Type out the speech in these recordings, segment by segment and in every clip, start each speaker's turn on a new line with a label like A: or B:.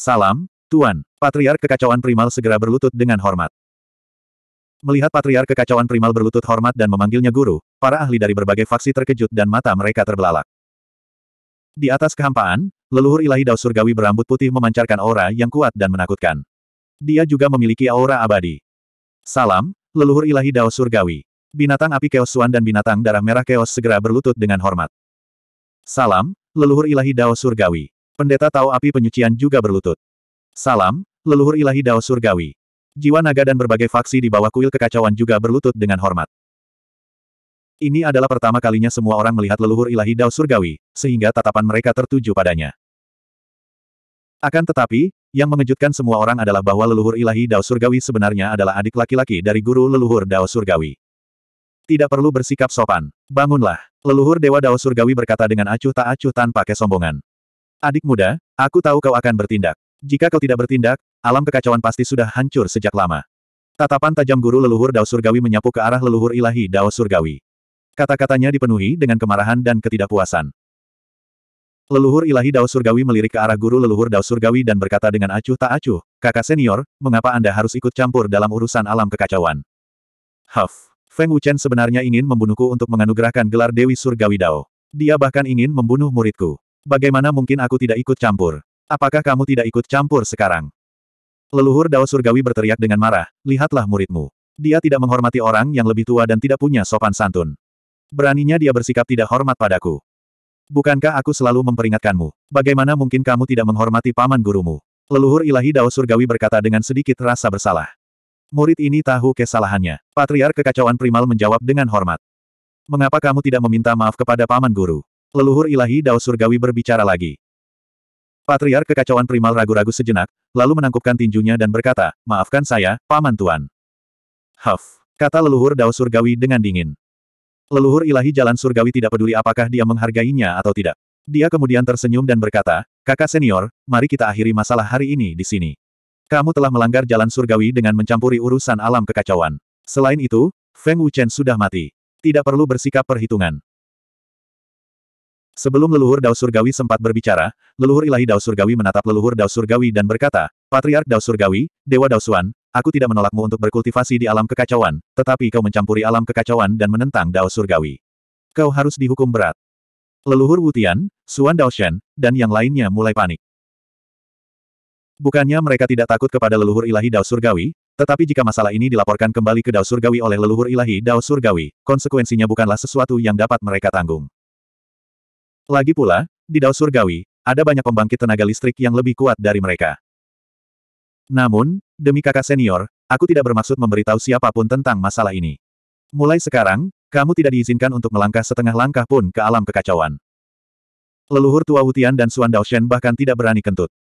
A: Salam, Tuan. Patriar kekacauan primal segera berlutut dengan hormat. Melihat Patriar kekacauan primal berlutut hormat dan memanggilnya guru, para ahli dari berbagai faksi terkejut dan mata mereka terbelalak. Di atas kehampaan, leluhur ilahi Dao Surgawi berambut putih memancarkan aura yang kuat dan menakutkan. Dia juga memiliki aura abadi. Salam, leluhur ilahi Dao Surgawi. Binatang api keosuan Suan dan binatang darah merah keos segera berlutut dengan hormat. Salam, leluhur ilahi Dao Surgawi pendeta Tao Api Penyucian juga berlutut. Salam, leluhur ilahi Dao Surgawi. Jiwa naga dan berbagai faksi di bawah kuil kekacauan juga berlutut dengan hormat. Ini adalah pertama kalinya semua orang melihat leluhur ilahi Dao Surgawi, sehingga tatapan mereka tertuju padanya. Akan tetapi, yang mengejutkan semua orang adalah bahwa leluhur ilahi Dao Surgawi sebenarnya adalah adik laki-laki dari guru leluhur Dao Surgawi. Tidak perlu bersikap sopan. Bangunlah. Leluhur Dewa Dao Surgawi berkata dengan acuh tak acuh tanpa kesombongan. Adik muda, aku tahu kau akan bertindak. Jika kau tidak bertindak, alam kekacauan pasti sudah hancur sejak lama. Tatapan tajam guru leluhur Dao Surgawi menyapu ke arah leluhur ilahi Dao Surgawi. Kata-katanya dipenuhi dengan kemarahan dan ketidakpuasan. Leluhur ilahi Dao Surgawi melirik ke arah guru leluhur Dao Surgawi dan berkata dengan acuh tak acuh, kakak senior, mengapa Anda harus ikut campur dalam urusan alam kekacauan? Huff. Feng Wuchen sebenarnya ingin membunuhku untuk menganugerahkan gelar Dewi Surgawi Dao. Dia bahkan ingin membunuh muridku. Bagaimana mungkin aku tidak ikut campur? Apakah kamu tidak ikut campur sekarang? Leluhur Dao Surgawi berteriak dengan marah, lihatlah muridmu. Dia tidak menghormati orang yang lebih tua dan tidak punya sopan santun. Beraninya dia bersikap tidak hormat padaku. Bukankah aku selalu memperingatkanmu? Bagaimana mungkin kamu tidak menghormati paman gurumu? Leluhur ilahi Dao Surgawi berkata dengan sedikit rasa bersalah. Murid ini tahu kesalahannya. Patriar kekacauan primal menjawab dengan hormat. Mengapa kamu tidak meminta maaf kepada paman guru? Leluhur ilahi Dao Surgawi berbicara lagi. Patriar kekacauan primal ragu-ragu sejenak, lalu menangkupkan tinjunya dan berkata, maafkan saya, Paman Tuan. Huff, kata leluhur Dao Surgawi dengan dingin. Leluhur ilahi jalan surgawi tidak peduli apakah dia menghargainya atau tidak. Dia kemudian tersenyum dan berkata, kakak senior, mari kita akhiri masalah hari ini di sini. Kamu telah melanggar jalan surgawi dengan mencampuri urusan alam kekacauan. Selain itu, Feng Wuchen sudah mati. Tidak perlu bersikap perhitungan. Sebelum leluhur Dao Surgawi sempat berbicara, leluhur ilahi Dao Surgawi menatap leluhur Dao Surgawi dan berkata, Patriark Dao Surgawi, Dewa Dao Suan, aku tidak menolakmu untuk berkultivasi di alam kekacauan, tetapi kau mencampuri alam kekacauan dan menentang Dao Surgawi. Kau harus dihukum berat. Leluhur Wutian, Suan Dao Shen, dan yang lainnya mulai panik. Bukannya mereka tidak takut kepada leluhur ilahi Dao Surgawi, tetapi jika masalah ini dilaporkan kembali ke Dao Surgawi oleh leluhur ilahi Dao Surgawi, konsekuensinya bukanlah sesuatu yang dapat mereka tanggung. Lagi pula, di Dao Surgawi, ada banyak pembangkit tenaga listrik yang lebih kuat dari mereka. Namun, demi kakak senior, aku tidak bermaksud memberitahu siapapun tentang masalah ini. Mulai sekarang, kamu tidak diizinkan untuk melangkah setengah langkah pun ke alam kekacauan. Leluhur tua Wutian dan Suan Daoshen bahkan tidak berani kentut.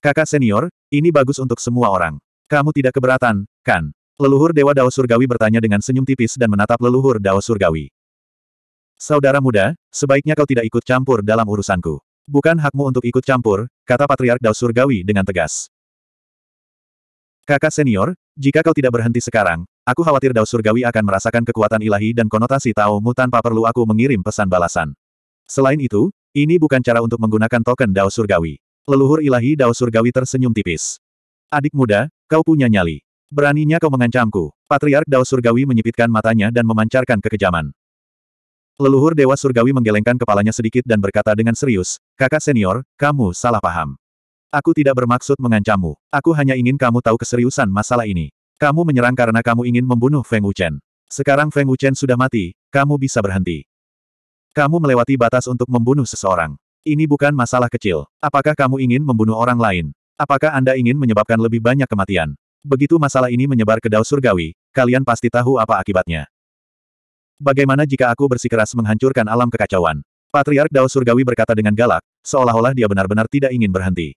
A: Kakak senior, ini bagus untuk semua orang. Kamu tidak keberatan, kan? Leluhur Dewa Dao Surgawi bertanya dengan senyum tipis dan menatap leluhur Dao Surgawi. Saudara muda, sebaiknya kau tidak ikut campur dalam urusanku. Bukan hakmu untuk ikut campur, kata Patriark Dao Surgawi dengan tegas. Kakak senior, jika kau tidak berhenti sekarang, aku khawatir Dao Surgawi akan merasakan kekuatan ilahi dan konotasi Taomu tanpa perlu aku mengirim pesan balasan. Selain itu, ini bukan cara untuk menggunakan token Dao Surgawi. Leluhur ilahi Dao Surgawi tersenyum tipis. Adik muda, kau punya nyali. Beraninya kau mengancamku. Patriark Dao Surgawi menyipitkan matanya dan memancarkan kekejaman. Leluhur Dewa Surgawi menggelengkan kepalanya sedikit dan berkata dengan serius, kakak senior, kamu salah paham. Aku tidak bermaksud mengancammu. Aku hanya ingin kamu tahu keseriusan masalah ini. Kamu menyerang karena kamu ingin membunuh Feng Wuchen. Sekarang Feng Wuchen sudah mati, kamu bisa berhenti. Kamu melewati batas untuk membunuh seseorang. Ini bukan masalah kecil. Apakah kamu ingin membunuh orang lain? Apakah Anda ingin menyebabkan lebih banyak kematian? Begitu masalah ini menyebar ke Dao Surgawi, kalian pasti tahu apa akibatnya. Bagaimana jika aku bersikeras menghancurkan alam kekacauan? Patriark Dao Surgawi berkata dengan galak, seolah-olah dia benar-benar tidak ingin berhenti.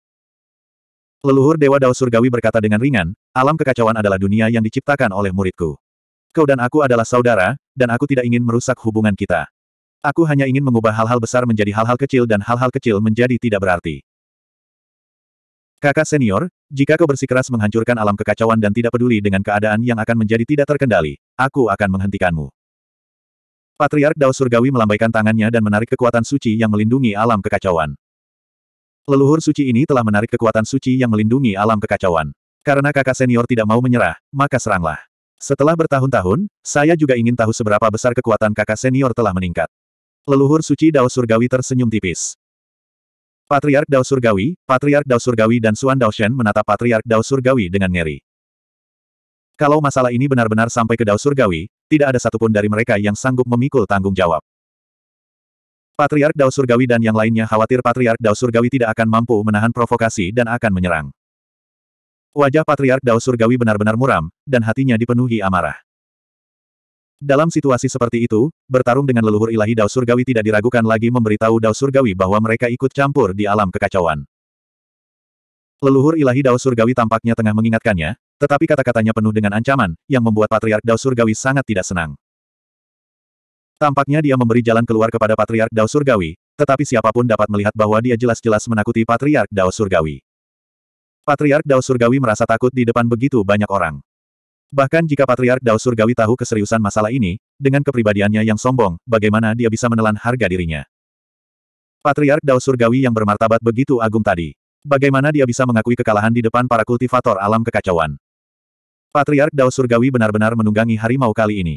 A: Leluhur Dewa Dao Surgawi berkata dengan ringan, alam kekacauan adalah dunia yang diciptakan oleh muridku. Kau dan aku adalah saudara, dan aku tidak ingin merusak hubungan kita. Aku hanya ingin mengubah hal-hal besar menjadi hal-hal kecil dan hal-hal kecil menjadi tidak berarti. Kakak senior, jika kau bersikeras menghancurkan alam kekacauan dan tidak peduli dengan keadaan yang akan menjadi tidak terkendali, aku akan menghentikanmu. Patriark Dao Surgawi melambaikan tangannya dan menarik kekuatan suci yang melindungi alam kekacauan. Leluhur suci ini telah menarik kekuatan suci yang melindungi alam kekacauan. Karena kakak senior tidak mau menyerah, maka seranglah. Setelah bertahun-tahun, saya juga ingin tahu seberapa besar kekuatan kakak senior telah meningkat. Leluhur suci Dao Surgawi tersenyum tipis. Patriark Dao Surgawi, Patriark Dao Surgawi dan Suan Dao Shen menatap Patriark Dao Surgawi dengan ngeri. Kalau masalah ini benar-benar sampai ke Dao Surgawi, tidak ada satupun dari mereka yang sanggup memikul tanggung jawab. Patriark Dao Surgawi dan yang lainnya khawatir Patriark Dao Surgawi tidak akan mampu menahan provokasi dan akan menyerang. Wajah Patriark Dao Surgawi benar-benar muram, dan hatinya dipenuhi amarah. Dalam situasi seperti itu, bertarung dengan leluhur ilahi Dao Surgawi tidak diragukan lagi memberitahu Dao Surgawi bahwa mereka ikut campur di alam kekacauan. Leluhur ilahi Dao Surgawi tampaknya tengah mengingatkannya, tetapi kata-katanya penuh dengan ancaman, yang membuat Patriark Dao Surgawi sangat tidak senang. Tampaknya dia memberi jalan keluar kepada Patriark Dao Surgawi, tetapi siapapun dapat melihat bahwa dia jelas-jelas menakuti Patriark Dao Surgawi. Patriark Dao Surgawi merasa takut di depan begitu banyak orang. Bahkan jika Patriark Dao Surgawi tahu keseriusan masalah ini, dengan kepribadiannya yang sombong, bagaimana dia bisa menelan harga dirinya. Patriark Dao Surgawi yang bermartabat begitu agung tadi. Bagaimana dia bisa mengakui kekalahan di depan para kultivator alam kekacauan? Patriark Dao Surgawi benar-benar menunggangi harimau kali ini.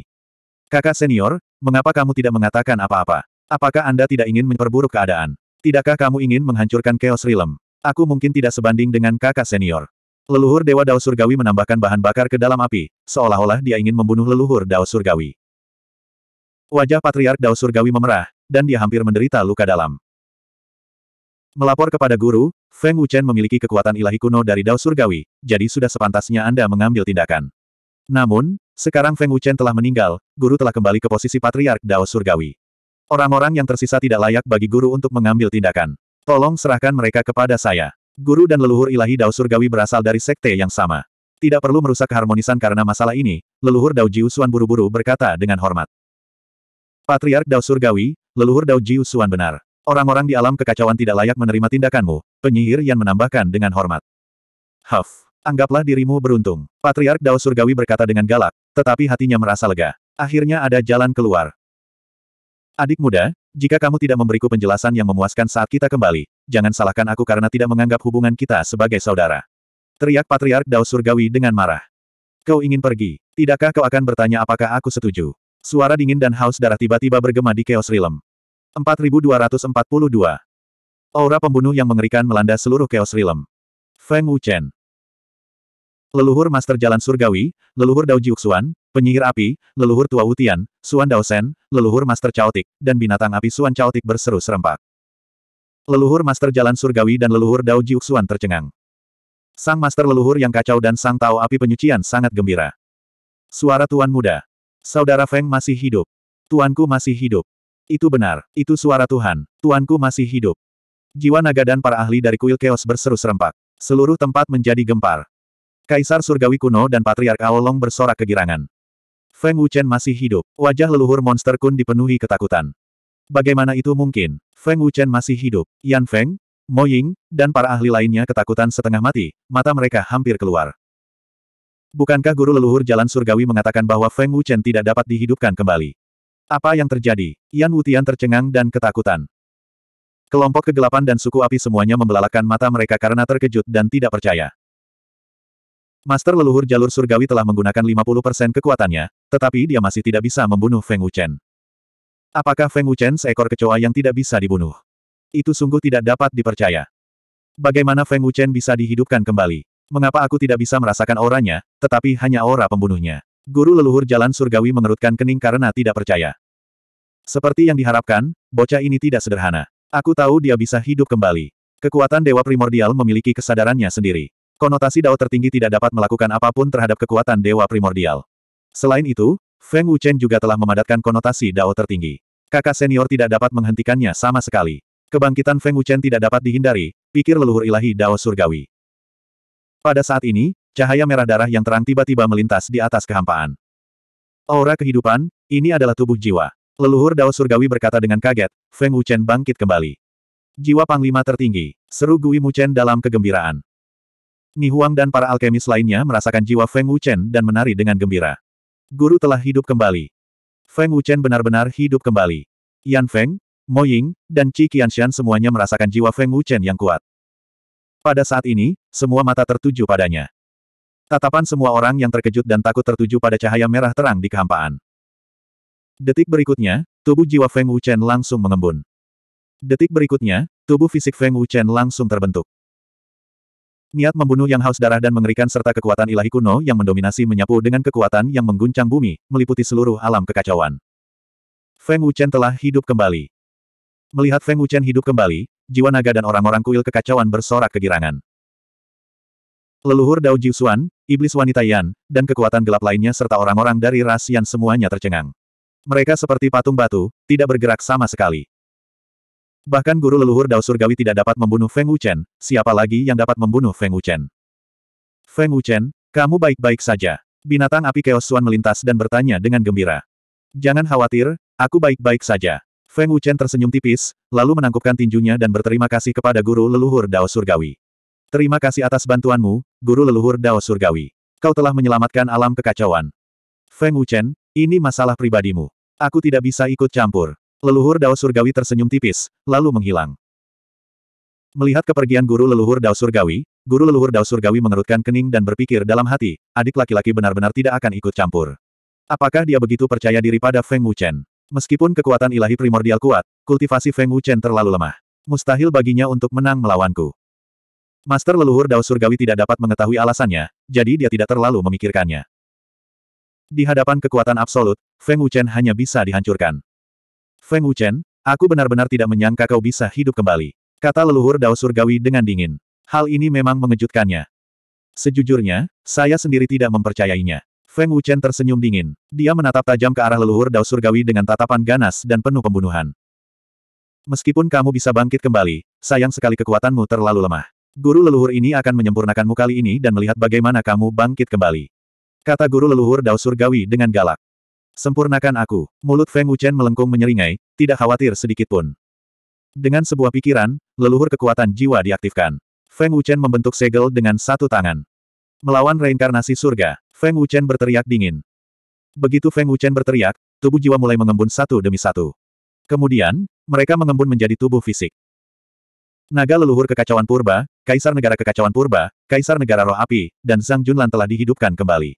A: Kakak senior, mengapa kamu tidak mengatakan apa-apa? Apakah Anda tidak ingin memperburuk keadaan? Tidakkah kamu ingin menghancurkan Chaos Realm? Aku mungkin tidak sebanding dengan kakak senior. Leluhur Dewa Dao Surgawi menambahkan bahan bakar ke dalam api, seolah-olah dia ingin membunuh leluhur Dao Surgawi. Wajah Patriark Dao Surgawi memerah, dan dia hampir menderita luka dalam. Melapor kepada guru, Feng Wuchen memiliki kekuatan ilahi kuno dari Dao Surgawi, jadi sudah sepantasnya Anda mengambil tindakan. Namun, sekarang Feng Wuchen telah meninggal, guru telah kembali ke posisi patriark Dao Surgawi. Orang-orang yang tersisa tidak layak bagi guru untuk mengambil tindakan. Tolong serahkan mereka kepada saya. Guru dan leluhur ilahi Dao Surgawi berasal dari sekte yang sama. Tidak perlu merusak keharmonisan karena masalah ini, leluhur Dao Jiu Suan buru-buru berkata dengan hormat. Patriark Dao Surgawi, leluhur Dao Jiu Suan benar. Orang-orang di alam kekacauan tidak layak menerima tindakanmu, penyihir yang menambahkan dengan hormat. Huff, anggaplah dirimu beruntung. Patriark Dao Surgawi berkata dengan galak, tetapi hatinya merasa lega. Akhirnya ada jalan keluar. Adik muda, jika kamu tidak memberiku penjelasan yang memuaskan saat kita kembali, jangan salahkan aku karena tidak menganggap hubungan kita sebagai saudara. Teriak Patriark Dao Surgawi dengan marah. Kau ingin pergi, tidakkah kau akan bertanya apakah aku setuju? Suara dingin dan haus darah tiba-tiba bergema di Chaos Realm. 4242. Aura pembunuh yang mengerikan melanda seluruh Chaos Realm. Feng Wuchen. Leluhur Master Jalan Surgawi, leluhur Dao Jiuxuan, penyihir api, leluhur Tua Wutian, Suan Daosen, leluhur Master Chaotic, dan binatang api Suan Chaotic berseru serempak. Leluhur Master Jalan Surgawi dan leluhur Dao Jiuxuan tercengang. Sang Master leluhur yang kacau dan sang Tao api penyucian sangat gembira. Suara Tuan Muda. Saudara Feng masih hidup. Tuanku masih hidup. Itu benar, itu suara Tuhan, Tuanku masih hidup. Jiwa naga dan para ahli dari kuil keos berseru serempak. Seluruh tempat menjadi gempar. Kaisar Surgawi kuno dan Patriark Aolong bersorak kegirangan. Feng Wuchen masih hidup, wajah leluhur monster kun dipenuhi ketakutan. Bagaimana itu mungkin? Feng Wuchen masih hidup, Yan Feng, Mo Ying, dan para ahli lainnya ketakutan setengah mati, mata mereka hampir keluar. Bukankah guru leluhur jalan surgawi mengatakan bahwa Feng Wuchen tidak dapat dihidupkan kembali? Apa yang terjadi? Yan Wutian tercengang dan ketakutan. Kelompok kegelapan dan suku api semuanya membelalakan mata mereka karena terkejut dan tidak percaya. Master leluhur jalur surgawi telah menggunakan 50% kekuatannya, tetapi dia masih tidak bisa membunuh Feng Wuchen. Apakah Feng Wuchen seekor kecoa yang tidak bisa dibunuh? Itu sungguh tidak dapat dipercaya. Bagaimana Feng Wuchen bisa dihidupkan kembali? Mengapa aku tidak bisa merasakan auranya, tetapi hanya aura pembunuhnya? Guru leluhur jalan surgawi mengerutkan kening karena tidak percaya. Seperti yang diharapkan, bocah ini tidak sederhana. Aku tahu dia bisa hidup kembali. Kekuatan Dewa Primordial memiliki kesadarannya sendiri. Konotasi Dao tertinggi tidak dapat melakukan apapun terhadap kekuatan Dewa Primordial. Selain itu, Feng Wuchen juga telah memadatkan konotasi Dao tertinggi. Kakak senior tidak dapat menghentikannya sama sekali. Kebangkitan Feng Wuchen tidak dapat dihindari, pikir leluhur ilahi Dao Surgawi. Pada saat ini, Cahaya merah darah yang terang tiba-tiba melintas di atas kehampaan. Aura kehidupan, ini adalah tubuh jiwa. Leluhur Dao Surgawi berkata dengan kaget, Feng Wuchen bangkit kembali. Jiwa Panglima tertinggi, seru Gui Wuchen dalam kegembiraan. Ni Huang dan para alkemis lainnya merasakan jiwa Feng Wuchen dan menari dengan gembira. Guru telah hidup kembali. Feng Wuchen benar-benar hidup kembali. Yan Feng, Mo Ying, dan Qi Qianxian semuanya merasakan jiwa Feng Wuchen yang kuat. Pada saat ini, semua mata tertuju padanya. Tatapan semua orang yang terkejut dan takut tertuju pada cahaya merah terang di kehampaan. Detik berikutnya, tubuh jiwa Feng Wuchen langsung mengembun. Detik berikutnya, tubuh fisik Feng Wuchen langsung terbentuk. Niat membunuh yang haus darah dan mengerikan serta kekuatan ilahi kuno yang mendominasi menyapu dengan kekuatan yang mengguncang bumi, meliputi seluruh alam kekacauan. Feng Wuchen telah hidup kembali. Melihat Feng Wuchen hidup kembali, jiwa naga dan orang-orang kuil kekacauan bersorak kegirangan. Leluhur Dao Jiusuan, iblis wanita Yan, dan kekuatan gelap lainnya serta orang-orang dari ras yang semuanya tercengang. Mereka seperti patung batu, tidak bergerak sama sekali. Bahkan guru leluhur Dao Surgawi tidak dapat membunuh Feng Wuchen, siapa lagi yang dapat membunuh Feng Wuchen? Feng Wuchen, kamu baik-baik saja. Binatang api Chaos Suan melintas dan bertanya dengan gembira. Jangan khawatir, aku baik-baik saja. Feng Wuchen tersenyum tipis, lalu menangkupkan tinjunya dan berterima kasih kepada guru leluhur Dao Surgawi. Terima kasih atas bantuanmu, Guru Leluhur Dao Surgawi. Kau telah menyelamatkan alam kekacauan. Feng Wuchen, ini masalah pribadimu. Aku tidak bisa ikut campur. Leluhur Dao Surgawi tersenyum tipis, lalu menghilang. Melihat kepergian Guru Leluhur Dao Surgawi, Guru Leluhur Dao Surgawi mengerutkan kening dan berpikir dalam hati, adik laki-laki benar-benar tidak akan ikut campur. Apakah dia begitu percaya diri pada Feng Wuchen? Meskipun kekuatan ilahi primordial kuat, kultivasi Feng Wuchen terlalu lemah. Mustahil baginya untuk menang melawanku. Master leluhur Dao Surgawi tidak dapat mengetahui alasannya, jadi dia tidak terlalu memikirkannya. Di hadapan kekuatan absolut, Feng Wuchen hanya bisa dihancurkan. Feng Wuchen, aku benar-benar tidak menyangka kau bisa hidup kembali. Kata leluhur Dao Surgawi dengan dingin. Hal ini memang mengejutkannya. Sejujurnya, saya sendiri tidak mempercayainya. Feng Wuchen tersenyum dingin. Dia menatap tajam ke arah leluhur Dao Surgawi dengan tatapan ganas dan penuh pembunuhan. Meskipun kamu bisa bangkit kembali, sayang sekali kekuatanmu terlalu lemah. Guru leluhur ini akan menyempurnakanmu kali ini dan melihat bagaimana kamu bangkit kembali. Kata guru leluhur Dao Surgawi dengan galak. Sempurnakan aku. Mulut Feng Wuchen melengkung menyeringai, tidak khawatir sedikit pun. Dengan sebuah pikiran, leluhur kekuatan jiwa diaktifkan. Feng Wuchen membentuk segel dengan satu tangan. Melawan reinkarnasi surga, Feng Wuchen berteriak dingin. Begitu Feng Wuchen berteriak, tubuh jiwa mulai mengembun satu demi satu. Kemudian, mereka mengembun menjadi tubuh fisik. Naga leluhur kekacauan purba, kaisar negara kekacauan purba, kaisar negara roh api, dan sang Junlan telah dihidupkan kembali.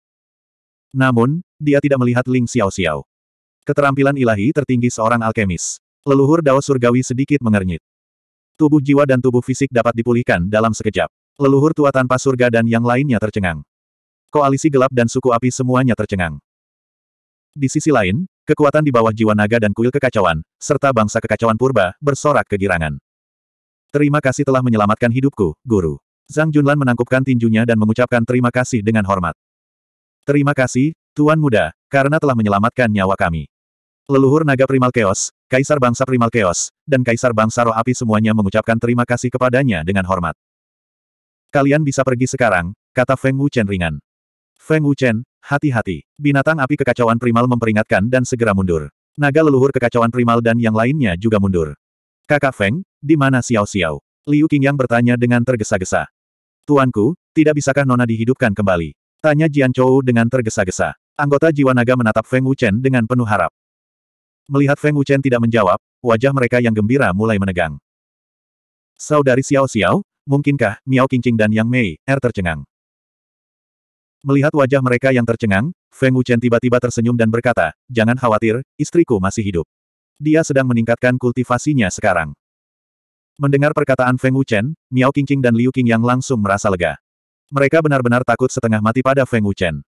A: Namun, dia tidak melihat Ling Xiao Xiao. Keterampilan ilahi tertinggi seorang alkemis. Leluhur Dao Surgawi sedikit mengernyit. Tubuh jiwa dan tubuh fisik dapat dipulihkan dalam sekejap. Leluhur tua tanpa surga dan yang lainnya tercengang. Koalisi gelap dan suku api semuanya tercengang. Di sisi lain, kekuatan di bawah jiwa naga dan kuil kekacauan, serta bangsa kekacauan purba, bersorak kegirangan. Terima kasih telah menyelamatkan hidupku, guru. Zhang Junlan menangkupkan tinjunya dan mengucapkan terima kasih dengan hormat. Terima kasih, Tuan Muda, karena telah menyelamatkan nyawa kami. Leluhur naga primal Chaos, kaisar bangsa primal Chaos, dan kaisar bangsa roh api semuanya mengucapkan terima kasih kepadanya dengan hormat. Kalian bisa pergi sekarang, kata Feng Wuchen ringan. Feng Wuchen, hati-hati. Binatang api kekacauan primal memperingatkan dan segera mundur. Naga leluhur kekacauan primal dan yang lainnya juga mundur. Kakak Feng, di mana Xiao Xiao? Liu Qingyang bertanya dengan tergesa-gesa. Tuanku, tidak bisakah Nona dihidupkan kembali? Tanya Jian Chou dengan tergesa-gesa. Anggota jiwa naga menatap Feng Wuchen dengan penuh harap. Melihat Feng Wuchen tidak menjawab, wajah mereka yang gembira mulai menegang. Saudari Xiao Xiao, mungkinkah Miao Qingqing dan Yang Mei, Er tercengang. Melihat wajah mereka yang tercengang, Feng Wuchen tiba-tiba tersenyum dan berkata, Jangan khawatir, istriku masih hidup. Dia sedang meningkatkan kultivasinya sekarang. Mendengar perkataan Feng Wuchen, Miao Qingqing dan Liu Qing yang langsung merasa lega. Mereka benar-benar takut setengah mati pada Feng Wuchen.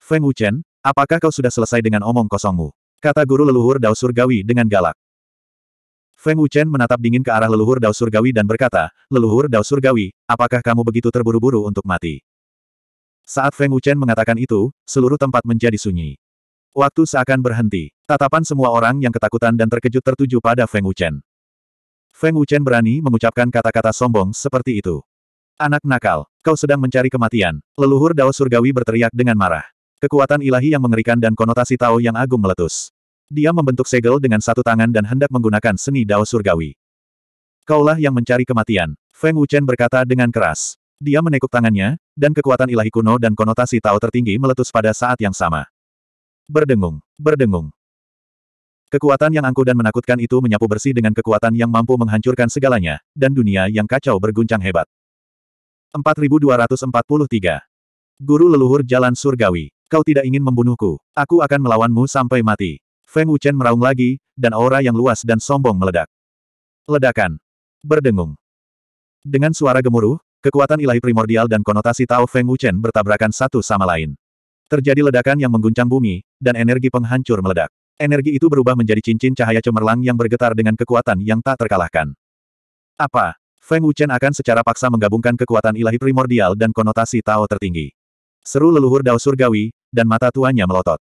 A: Feng Wuchen, apakah kau sudah selesai dengan omong kosongmu? Kata guru leluhur Dao Surgawi dengan galak. Feng Wuchen menatap dingin ke arah leluhur Dao Surgawi dan berkata, Leluhur Dao Surgawi, apakah kamu begitu terburu-buru untuk mati? Saat Feng Wuchen mengatakan itu, seluruh tempat menjadi sunyi. Waktu seakan berhenti. Tatapan semua orang yang ketakutan dan terkejut tertuju pada Feng Wuchen. Feng Wuchen berani mengucapkan kata-kata sombong seperti itu. Anak nakal, kau sedang mencari kematian. Leluhur Dao Surgawi berteriak dengan marah. Kekuatan ilahi yang mengerikan dan konotasi Tao yang agung meletus. Dia membentuk segel dengan satu tangan dan hendak menggunakan seni Dao Surgawi. Kaulah yang mencari kematian, Feng Wuchen berkata dengan keras. Dia menekuk tangannya, dan kekuatan ilahi kuno dan konotasi Tao tertinggi meletus pada saat yang sama. Berdengung, berdengung. Kekuatan yang angkuh dan menakutkan itu menyapu bersih dengan kekuatan yang mampu menghancurkan segalanya, dan dunia yang kacau berguncang hebat. 4243. Guru leluhur jalan surgawi, kau tidak ingin membunuhku, aku akan melawanmu sampai mati. Feng Wuchen meraung lagi, dan aura yang luas dan sombong meledak. Ledakan. Berdengung. Dengan suara gemuruh, kekuatan ilahi primordial dan konotasi Tao Feng Wuchen bertabrakan satu sama lain. Terjadi ledakan yang mengguncang bumi, dan energi penghancur meledak. Energi itu berubah menjadi cincin cahaya cemerlang yang bergetar dengan kekuatan yang tak terkalahkan. Apa? Feng Wuchen akan secara paksa menggabungkan kekuatan ilahi primordial dan konotasi Tao tertinggi. Seru leluhur Dao Surgawi, dan mata tuanya melotot.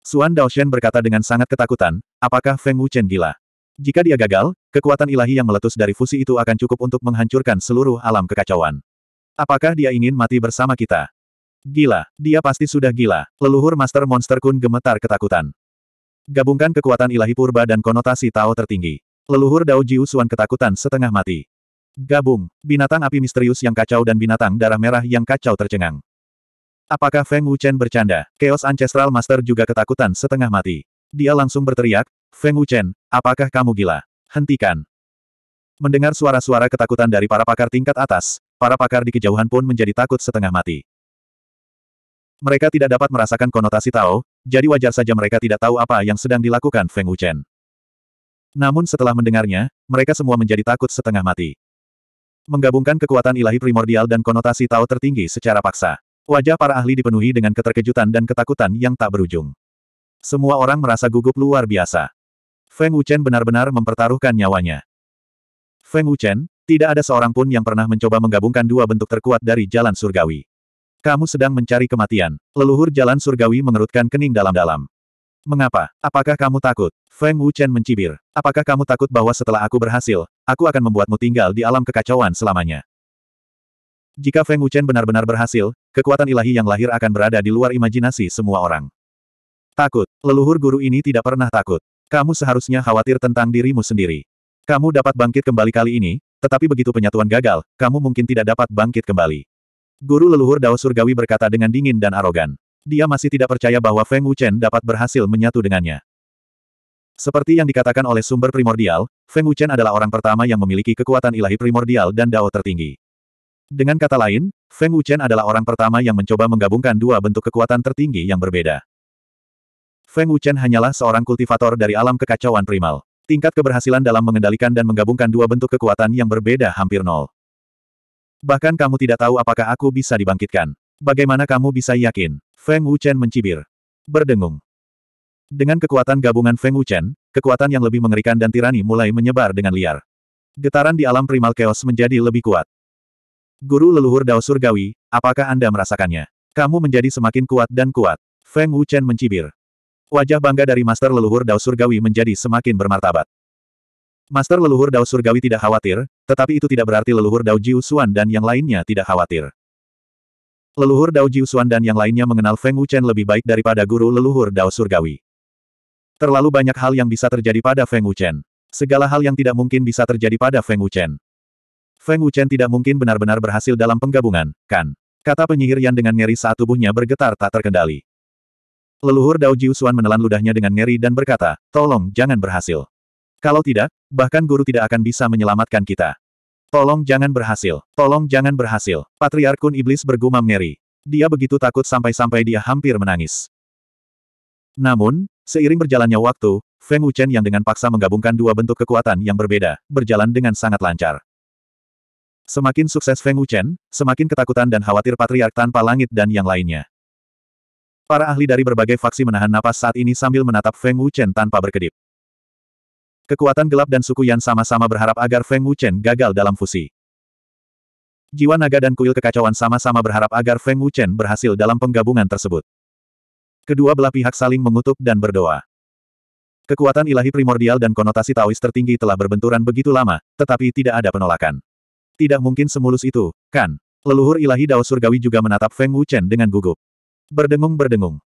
A: Suan Dao Shen berkata dengan sangat ketakutan, apakah Feng Wuchen gila? Jika dia gagal, kekuatan ilahi yang meletus dari fusi itu akan cukup untuk menghancurkan seluruh alam kekacauan. Apakah dia ingin mati bersama kita? Gila, dia pasti sudah gila. Leluhur Master Monster Kun gemetar ketakutan. Gabungkan kekuatan ilahi purba dan konotasi Tao tertinggi. Leluhur Dao Jiu suan ketakutan setengah mati. Gabung, binatang api misterius yang kacau dan binatang darah merah yang kacau tercengang. Apakah Feng Wuchen bercanda? Chaos Ancestral Master juga ketakutan setengah mati. Dia langsung berteriak, Feng Wuchen, apakah kamu gila? Hentikan. Mendengar suara-suara ketakutan dari para pakar tingkat atas, para pakar di kejauhan pun menjadi takut setengah mati. Mereka tidak dapat merasakan konotasi Tao, jadi wajar saja mereka tidak tahu apa yang sedang dilakukan Feng Wuchen. Namun setelah mendengarnya, mereka semua menjadi takut setengah mati. Menggabungkan kekuatan ilahi primordial dan konotasi Tao tertinggi secara paksa. Wajah para ahli dipenuhi dengan keterkejutan dan ketakutan yang tak berujung. Semua orang merasa gugup luar biasa. Feng Wuchen benar-benar mempertaruhkan nyawanya. Feng Wuchen, tidak ada seorang pun yang pernah mencoba menggabungkan dua bentuk terkuat dari jalan surgawi. Kamu sedang mencari kematian. Leluhur jalan surgawi mengerutkan kening dalam-dalam. Mengapa? Apakah kamu takut? Feng Wuchen mencibir. Apakah kamu takut bahwa setelah aku berhasil, aku akan membuatmu tinggal di alam kekacauan selamanya? Jika Feng Wuchen benar-benar berhasil, kekuatan ilahi yang lahir akan berada di luar imajinasi semua orang. Takut. Leluhur guru ini tidak pernah takut. Kamu seharusnya khawatir tentang dirimu sendiri. Kamu dapat bangkit kembali kali ini, tetapi begitu penyatuan gagal, kamu mungkin tidak dapat bangkit kembali. Guru leluhur Dao Surgawi berkata dengan dingin dan arogan. Dia masih tidak percaya bahwa Feng Wuchen dapat berhasil menyatu dengannya. Seperti yang dikatakan oleh sumber primordial, Feng Wuchen adalah orang pertama yang memiliki kekuatan ilahi primordial dan Dao tertinggi. Dengan kata lain, Feng Wuchen adalah orang pertama yang mencoba menggabungkan dua bentuk kekuatan tertinggi yang berbeda. Feng Wuchen hanyalah seorang kultivator dari alam kekacauan primal. Tingkat keberhasilan dalam mengendalikan dan menggabungkan dua bentuk kekuatan yang berbeda hampir nol. Bahkan kamu tidak tahu apakah aku bisa dibangkitkan. Bagaimana kamu bisa yakin? Feng Wuchen mencibir. Berdengung. Dengan kekuatan gabungan Feng Wuchen, kekuatan yang lebih mengerikan dan tirani mulai menyebar dengan liar. Getaran di alam primal chaos menjadi lebih kuat. Guru leluhur Dao Surgawi, apakah Anda merasakannya? Kamu menjadi semakin kuat dan kuat. Feng Wuchen mencibir. Wajah bangga dari master leluhur Dao Surgawi menjadi semakin bermartabat. Master leluhur Dao Surgawi tidak khawatir, tetapi itu tidak berarti leluhur Dao Jiu Xuan dan yang lainnya tidak khawatir. Leluhur Dao Jiu Xuan dan yang lainnya mengenal Feng Wuchen lebih baik daripada guru leluhur Dao Surgawi. Terlalu banyak hal yang bisa terjadi pada Feng Wuchen. Segala hal yang tidak mungkin bisa terjadi pada Feng Wuchen. Feng Wuchen tidak mungkin benar-benar berhasil dalam penggabungan, kan? Kata penyihir yang dengan ngeri saat tubuhnya bergetar tak terkendali. Leluhur Dao Jiu Xuan menelan ludahnya dengan ngeri dan berkata, tolong jangan berhasil. Kalau tidak, bahkan guru tidak akan bisa menyelamatkan kita. Tolong jangan berhasil. Tolong jangan berhasil. Patriarkun Iblis bergumam ngeri. Dia begitu takut sampai-sampai dia hampir menangis. Namun, seiring berjalannya waktu, Feng Wuchen yang dengan paksa menggabungkan dua bentuk kekuatan yang berbeda, berjalan dengan sangat lancar. Semakin sukses Feng Wuchen, semakin ketakutan dan khawatir patriark tanpa langit dan yang lainnya. Para ahli dari berbagai faksi menahan napas saat ini sambil menatap Feng Wuchen tanpa berkedip. Kekuatan gelap dan suku Yan sama-sama berharap agar Feng Wuchen gagal dalam fusi. Jiwa naga dan kuil kekacauan sama-sama berharap agar Feng Wuchen berhasil dalam penggabungan tersebut. Kedua belah pihak saling mengutuk dan berdoa. Kekuatan ilahi primordial dan konotasi Taois tertinggi telah berbenturan begitu lama, tetapi tidak ada penolakan. Tidak mungkin semulus itu, kan? Leluhur ilahi Dao Surgawi juga menatap Feng Wuchen dengan gugup. Berdengung-berdengung.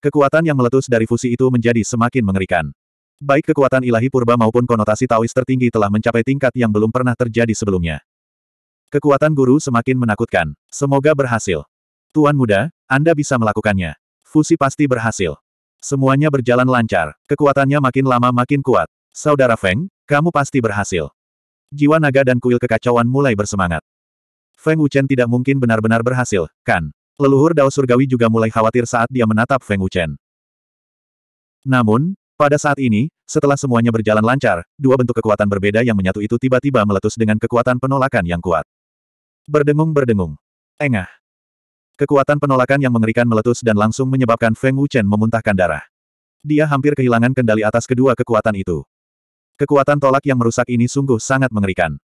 A: Kekuatan yang meletus dari fusi itu menjadi semakin mengerikan. Baik kekuatan ilahi purba maupun konotasi Taois tertinggi telah mencapai tingkat yang belum pernah terjadi sebelumnya. Kekuatan guru semakin menakutkan. Semoga berhasil. Tuan muda, Anda bisa melakukannya. Fusi pasti berhasil. Semuanya berjalan lancar. Kekuatannya makin lama makin kuat. Saudara Feng, kamu pasti berhasil. Jiwa naga dan kuil kekacauan mulai bersemangat. Feng Wuchen tidak mungkin benar-benar berhasil, kan? Leluhur Dao Surgawi juga mulai khawatir saat dia menatap Feng Wuchen. Namun, pada saat ini, setelah semuanya berjalan lancar, dua bentuk kekuatan berbeda yang menyatu itu tiba-tiba meletus dengan kekuatan penolakan yang kuat. Berdengung-berdengung. Engah. Kekuatan penolakan yang mengerikan meletus dan langsung menyebabkan Feng Wuchen memuntahkan darah. Dia hampir kehilangan kendali atas kedua kekuatan itu. Kekuatan tolak yang merusak ini sungguh sangat mengerikan.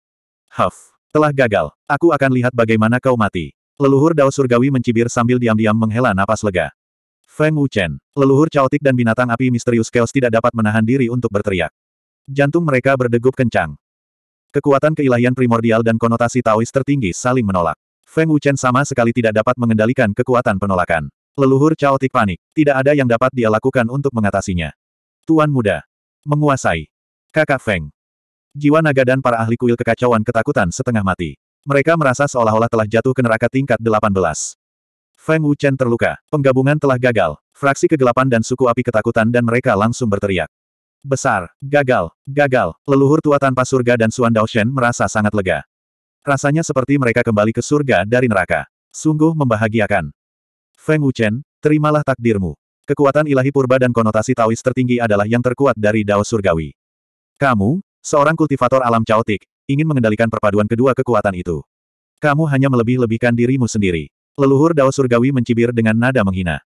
A: Huff. Telah gagal. Aku akan lihat bagaimana kau mati. Leluhur Dao Surgawi mencibir sambil diam-diam menghela napas lega. Feng Wuchen, leluhur caotik dan binatang api misterius keos tidak dapat menahan diri untuk berteriak. Jantung mereka berdegup kencang. Kekuatan keilahian primordial dan konotasi Taois tertinggi saling menolak. Feng Wuchen sama sekali tidak dapat mengendalikan kekuatan penolakan. Leluhur caotik panik. Tidak ada yang dapat dia lakukan untuk mengatasinya. Tuan muda. Menguasai. Kakak Feng. Jiwa naga dan para ahli kuil kekacauan ketakutan setengah mati. Mereka merasa seolah-olah telah jatuh ke neraka tingkat 18. Feng Wuchen terluka. Penggabungan telah gagal. Fraksi kegelapan dan suku api ketakutan dan mereka langsung berteriak. Besar, gagal, gagal. Leluhur tua tanpa surga dan Suan Daoshen merasa sangat lega. Rasanya seperti mereka kembali ke surga dari neraka. Sungguh membahagiakan. Feng Wuchen, terimalah takdirmu. Kekuatan ilahi purba dan konotasi Taois tertinggi adalah yang terkuat dari Dao Surgawi. Kamu, seorang kultivator alam caotik, ingin mengendalikan perpaduan kedua kekuatan itu. Kamu hanya melebih-lebihkan dirimu sendiri. Leluhur Dao Surgawi mencibir dengan nada menghina.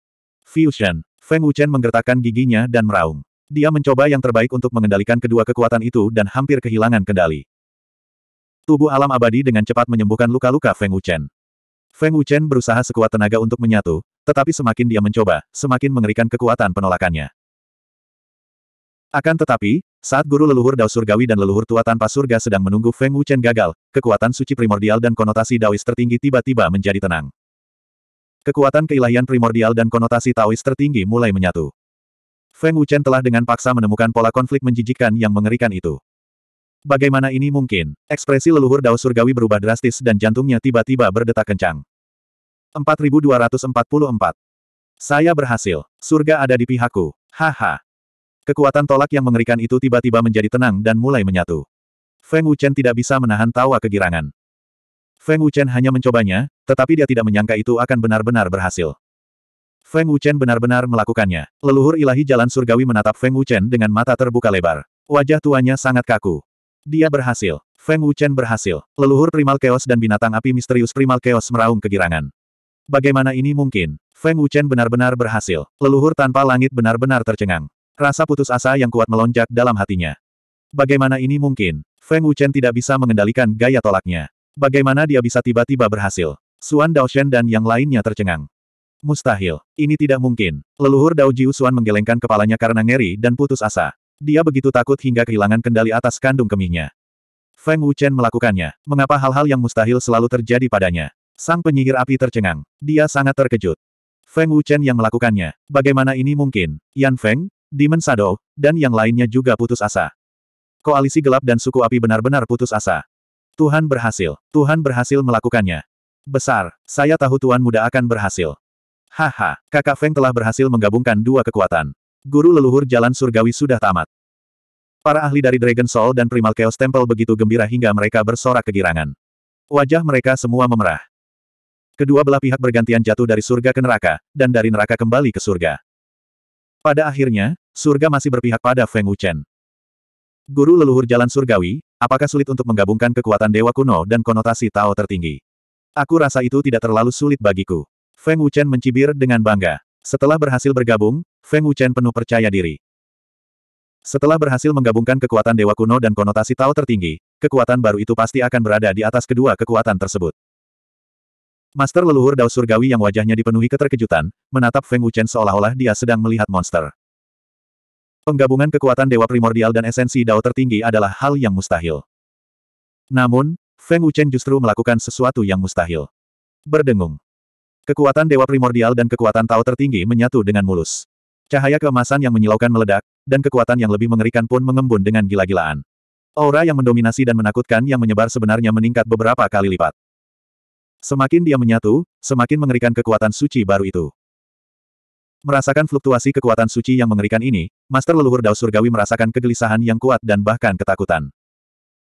A: Fusion. Feng Wuchen menggertakkan giginya dan meraung. Dia mencoba yang terbaik untuk mengendalikan kedua kekuatan itu dan hampir kehilangan kendali. Tubuh alam abadi dengan cepat menyembuhkan luka-luka Feng Wuchen. Feng Wuchen berusaha sekuat tenaga untuk menyatu, tetapi semakin dia mencoba, semakin mengerikan kekuatan penolakannya. Akan tetapi, saat guru leluhur Dao Surgawi dan leluhur tua tanpa surga sedang menunggu Feng Wuchen gagal, kekuatan suci primordial dan konotasi Daois tertinggi tiba-tiba menjadi tenang. Kekuatan keilahian primordial dan konotasi Taois tertinggi mulai menyatu. Feng Wuchen telah dengan paksa menemukan pola konflik menjijikkan yang mengerikan itu. Bagaimana ini mungkin? Ekspresi leluhur Dao Surgawi berubah drastis dan jantungnya tiba-tiba berdetak kencang. 4244. Saya berhasil. Surga ada di pihakku. Haha. Kekuatan tolak yang mengerikan itu tiba-tiba menjadi tenang dan mulai menyatu. Feng Wuchen tidak bisa menahan tawa kegirangan. Feng Wuchen hanya mencobanya, tetapi dia tidak menyangka itu akan benar-benar berhasil. Feng Wuchen benar-benar melakukannya. Leluhur ilahi jalan surgawi menatap Feng Wuchen dengan mata terbuka lebar. Wajah tuanya sangat kaku. Dia berhasil. Feng Wuchen berhasil. Leluhur primal chaos dan binatang api misterius primal chaos meraung kegirangan. Bagaimana ini mungkin? Feng Wuchen benar-benar berhasil. Leluhur tanpa langit benar-benar tercengang. Rasa putus asa yang kuat melonjak dalam hatinya. Bagaimana ini mungkin? Feng Wuchen tidak bisa mengendalikan gaya tolaknya. Bagaimana dia bisa tiba-tiba berhasil? Suan Daoshen dan yang lainnya tercengang. Mustahil. Ini tidak mungkin. Leluhur Dao Jiu Suan menggelengkan kepalanya karena ngeri dan putus asa. Dia begitu takut hingga kehilangan kendali atas kandung kemihnya. Feng Wuchen melakukannya. Mengapa hal-hal yang mustahil selalu terjadi padanya? Sang penyihir api tercengang. Dia sangat terkejut. Feng Wuchen yang melakukannya. Bagaimana ini mungkin? Yan Feng, Demon Shadow, dan yang lainnya juga putus asa. Koalisi gelap dan suku api benar-benar putus asa. Tuhan berhasil. Tuhan berhasil melakukannya. Besar, saya tahu Tuan Muda akan berhasil. Haha, kakak Feng telah berhasil menggabungkan dua kekuatan. Guru leluhur jalan surgawi sudah tamat. Para ahli dari Dragon Soul dan Primal Chaos Temple begitu gembira hingga mereka bersorak kegirangan. Wajah mereka semua memerah. Kedua belah pihak bergantian jatuh dari surga ke neraka, dan dari neraka kembali ke surga. Pada akhirnya, surga masih berpihak pada Feng Wuchen. Guru leluhur jalan surgawi, Apakah sulit untuk menggabungkan kekuatan dewa kuno dan konotasi Tao tertinggi? Aku rasa itu tidak terlalu sulit bagiku. Feng Wuchen mencibir dengan bangga. Setelah berhasil bergabung, Feng Wuchen penuh percaya diri. Setelah berhasil menggabungkan kekuatan dewa kuno dan konotasi Tao tertinggi, kekuatan baru itu pasti akan berada di atas kedua kekuatan tersebut. Master leluhur Dao Surgawi yang wajahnya dipenuhi keterkejutan, menatap Feng Wuchen seolah-olah dia sedang melihat monster. Penggabungan kekuatan Dewa Primordial dan esensi Dao tertinggi adalah hal yang mustahil. Namun, Feng Wuchen justru melakukan sesuatu yang mustahil. Berdengung. Kekuatan Dewa Primordial dan kekuatan Tao tertinggi menyatu dengan mulus. Cahaya keemasan yang menyilaukan meledak, dan kekuatan yang lebih mengerikan pun mengembun dengan gila-gilaan. Aura yang mendominasi dan menakutkan yang menyebar sebenarnya meningkat beberapa kali lipat. Semakin dia menyatu, semakin mengerikan kekuatan suci baru itu. Merasakan fluktuasi kekuatan suci yang mengerikan ini, Master Leluhur Dao Surgawi merasakan kegelisahan yang kuat dan bahkan ketakutan.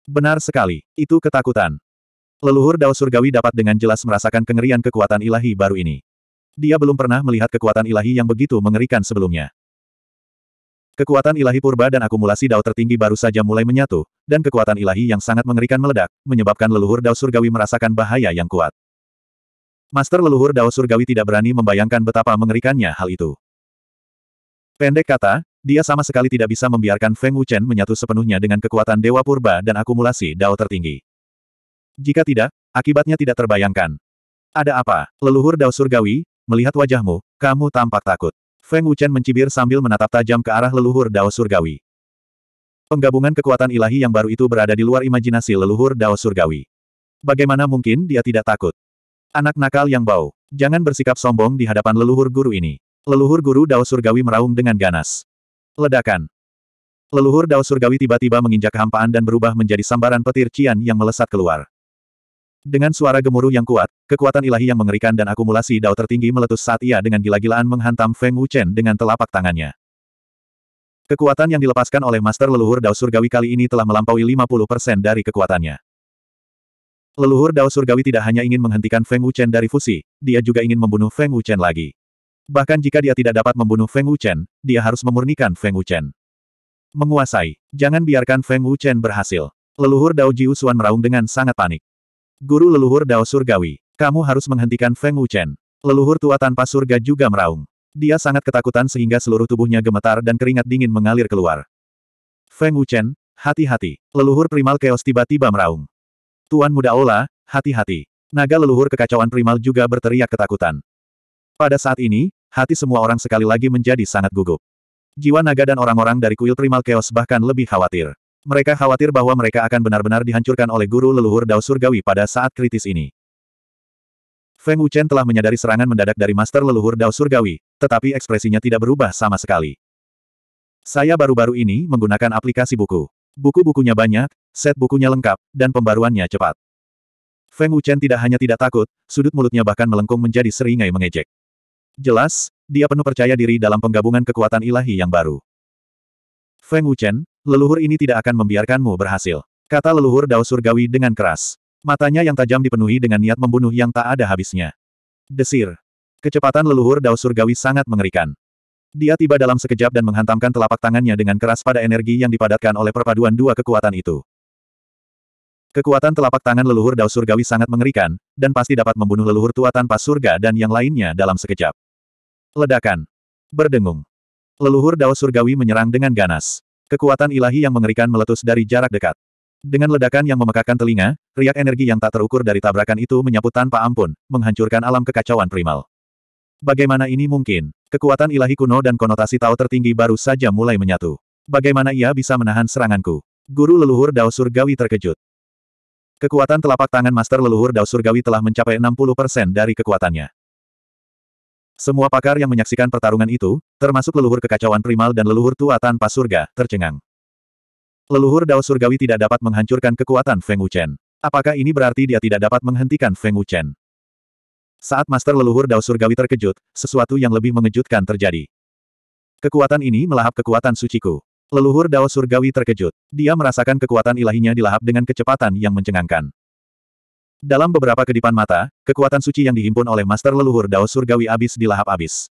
A: Benar sekali, itu ketakutan. Leluhur Dao Surgawi dapat dengan jelas merasakan kengerian kekuatan ilahi baru ini. Dia belum pernah melihat kekuatan ilahi yang begitu mengerikan sebelumnya. Kekuatan ilahi purba dan akumulasi dao tertinggi baru saja mulai menyatu, dan kekuatan ilahi yang sangat mengerikan meledak, menyebabkan leluhur dao surgawi merasakan bahaya yang kuat. Master leluhur Dao Surgawi tidak berani membayangkan betapa mengerikannya hal itu. Pendek kata, dia sama sekali tidak bisa membiarkan Feng Wuchen menyatu sepenuhnya dengan kekuatan Dewa Purba dan akumulasi Dao tertinggi. Jika tidak, akibatnya tidak terbayangkan. Ada apa? Leluhur Dao Surgawi, melihat wajahmu, kamu tampak takut. Feng Wuchen mencibir sambil menatap tajam ke arah leluhur Dao Surgawi. Penggabungan kekuatan ilahi yang baru itu berada di luar imajinasi leluhur Dao Surgawi. Bagaimana mungkin dia tidak takut? Anak nakal yang bau. Jangan bersikap sombong di hadapan leluhur guru ini. Leluhur guru Dao Surgawi meraung dengan ganas. Ledakan. Leluhur Dao Surgawi tiba-tiba menginjak kehampaan dan berubah menjadi sambaran petir Cian yang melesat keluar. Dengan suara gemuruh yang kuat, kekuatan ilahi yang mengerikan dan akumulasi Dao tertinggi meletus saat ia dengan gila-gilaan menghantam Feng Wuchen dengan telapak tangannya. Kekuatan yang dilepaskan oleh Master Leluhur Dao Surgawi kali ini telah melampaui 50% dari kekuatannya. Leluhur Dao Surgawi tidak hanya ingin menghentikan Feng Wuchen dari fusi, dia juga ingin membunuh Feng Wuchen lagi. Bahkan jika dia tidak dapat membunuh Feng Wuchen, dia harus memurnikan Feng Wuchen. Menguasai, jangan biarkan Feng Wuchen berhasil. Leluhur Dao Jiu Suan meraung dengan sangat panik. Guru leluhur Dao Surgawi, kamu harus menghentikan Feng Wuchen. Leluhur tua tanpa surga juga meraung. Dia sangat ketakutan sehingga seluruh tubuhnya gemetar dan keringat dingin mengalir keluar. Feng Wuchen, hati-hati. Leluhur primal keos tiba-tiba meraung. Tuan Muda Ola, hati-hati. Naga leluhur kekacauan primal juga berteriak ketakutan. Pada saat ini, hati semua orang sekali lagi menjadi sangat gugup. Jiwa naga dan orang-orang dari kuil primal chaos bahkan lebih khawatir. Mereka khawatir bahwa mereka akan benar-benar dihancurkan oleh guru leluhur Dao Surgawi pada saat kritis ini. Feng Wuchen telah menyadari serangan mendadak dari Master Leluhur Dao Surgawi, tetapi ekspresinya tidak berubah sama sekali. Saya baru-baru ini menggunakan aplikasi buku. Buku-bukunya banyak, set bukunya lengkap, dan pembaruannya cepat. Feng Wuchen tidak hanya tidak takut, sudut mulutnya bahkan melengkung menjadi seringai mengejek. Jelas, dia penuh percaya diri dalam penggabungan kekuatan ilahi yang baru. Feng Wuchen, leluhur ini tidak akan membiarkanmu berhasil. Kata leluhur Dao Surgawi dengan keras. Matanya yang tajam dipenuhi dengan niat membunuh yang tak ada habisnya. Desir. Kecepatan leluhur Dao Surgawi sangat mengerikan. Dia tiba dalam sekejap dan menghantamkan telapak tangannya dengan keras pada energi yang dipadatkan oleh perpaduan dua kekuatan itu. Kekuatan telapak tangan leluhur Dao Surgawi sangat mengerikan, dan pasti dapat membunuh leluhur tua tanpa surga dan yang lainnya dalam sekejap. Ledakan. Berdengung. Leluhur Dao Surgawi menyerang dengan ganas. Kekuatan ilahi yang mengerikan meletus dari jarak dekat. Dengan ledakan yang memekakkan telinga, riak energi yang tak terukur dari tabrakan itu menyapu tanpa ampun, menghancurkan alam kekacauan primal. Bagaimana ini mungkin? Kekuatan ilahi kuno dan konotasi Tao tertinggi baru saja mulai menyatu. Bagaimana ia bisa menahan seranganku? Guru leluhur Dao Surgawi terkejut. Kekuatan telapak tangan Master Leluhur Dao Surgawi telah mencapai 60% dari kekuatannya. Semua pakar yang menyaksikan pertarungan itu, termasuk leluhur kekacauan primal dan leluhur tua tanpa surga, tercengang. Leluhur Dao Surgawi tidak dapat menghancurkan kekuatan Feng Wuchen. Apakah ini berarti dia tidak dapat menghentikan Feng Wuchen? Saat Master Leluhur Dao Surgawi terkejut, sesuatu yang lebih mengejutkan terjadi. Kekuatan ini melahap kekuatan suciku. Leluhur Dao Surgawi terkejut. Dia merasakan kekuatan ilahinya dilahap dengan kecepatan yang mencengangkan. Dalam beberapa kedipan mata, kekuatan suci yang dihimpun oleh Master Leluhur Dao Surgawi abis dilahap abis.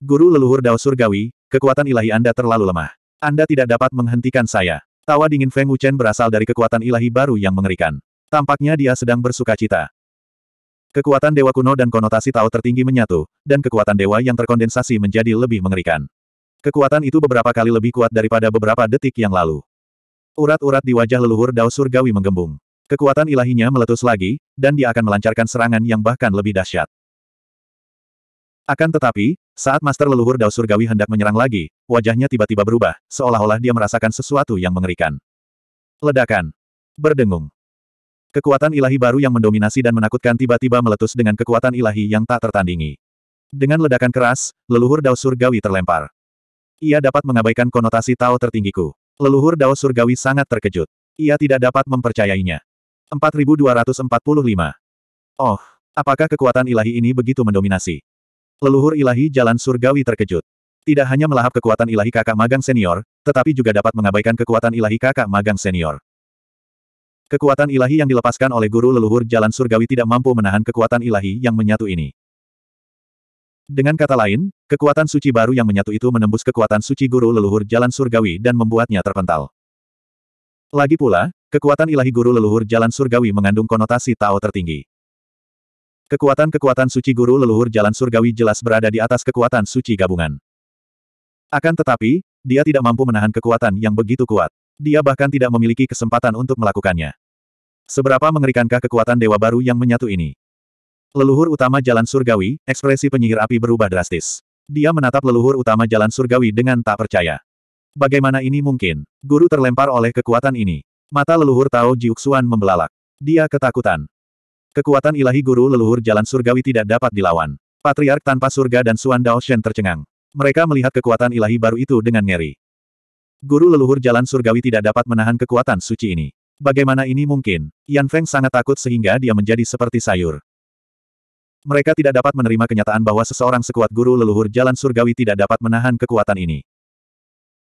A: Guru Leluhur Dao Surgawi, kekuatan ilahi Anda terlalu lemah. Anda tidak dapat menghentikan saya. Tawa dingin Feng Wuchen berasal dari kekuatan ilahi baru yang mengerikan. Tampaknya dia sedang bersuka cita. Kekuatan dewa kuno dan konotasi Tao tertinggi menyatu, dan kekuatan dewa yang terkondensasi menjadi lebih mengerikan. Kekuatan itu beberapa kali lebih kuat daripada beberapa detik yang lalu. Urat-urat di wajah leluhur Dao Surgawi menggembung. Kekuatan ilahinya meletus lagi, dan dia akan melancarkan serangan yang bahkan lebih dahsyat. Akan tetapi, saat Master Leluhur Dao Surgawi hendak menyerang lagi, wajahnya tiba-tiba berubah, seolah-olah dia merasakan sesuatu yang mengerikan. Ledakan. Berdengung. Kekuatan ilahi baru yang mendominasi dan menakutkan tiba-tiba meletus dengan kekuatan ilahi yang tak tertandingi. Dengan ledakan keras, leluhur Dao Surgawi terlempar. Ia dapat mengabaikan konotasi Tao tertinggiku. Leluhur Dao Surgawi sangat terkejut. Ia tidak dapat mempercayainya. 4245. Oh, apakah kekuatan ilahi ini begitu mendominasi? Leluhur ilahi jalan surgawi terkejut. Tidak hanya melahap kekuatan ilahi kakak magang senior, tetapi juga dapat mengabaikan kekuatan ilahi kakak magang senior. Kekuatan ilahi yang dilepaskan oleh guru leluhur jalan surgawi tidak mampu menahan kekuatan ilahi yang menyatu ini. Dengan kata lain, kekuatan suci baru yang menyatu itu menembus kekuatan suci guru leluhur jalan surgawi dan membuatnya terpental. Lagi pula, kekuatan ilahi guru leluhur jalan surgawi mengandung konotasi Tao tertinggi. Kekuatan-kekuatan suci guru leluhur jalan surgawi jelas berada di atas kekuatan suci gabungan. Akan tetapi, dia tidak mampu menahan kekuatan yang begitu kuat. Dia bahkan tidak memiliki kesempatan untuk melakukannya. Seberapa mengerikankah kekuatan dewa baru yang menyatu ini? Leluhur utama jalan surgawi, ekspresi penyihir api berubah drastis. Dia menatap leluhur utama jalan surgawi dengan tak percaya. Bagaimana ini mungkin? Guru terlempar oleh kekuatan ini. Mata leluhur Tao Jiuxuan membelalak. Dia ketakutan. Kekuatan ilahi guru leluhur jalan surgawi tidak dapat dilawan. Patriark tanpa surga dan Suan Dao Shen tercengang. Mereka melihat kekuatan ilahi baru itu dengan ngeri. Guru leluhur jalan surgawi tidak dapat menahan kekuatan suci ini. Bagaimana ini mungkin? Yan Feng sangat takut sehingga dia menjadi seperti sayur. Mereka tidak dapat menerima kenyataan bahwa seseorang sekuat guru leluhur jalan surgawi tidak dapat menahan kekuatan ini.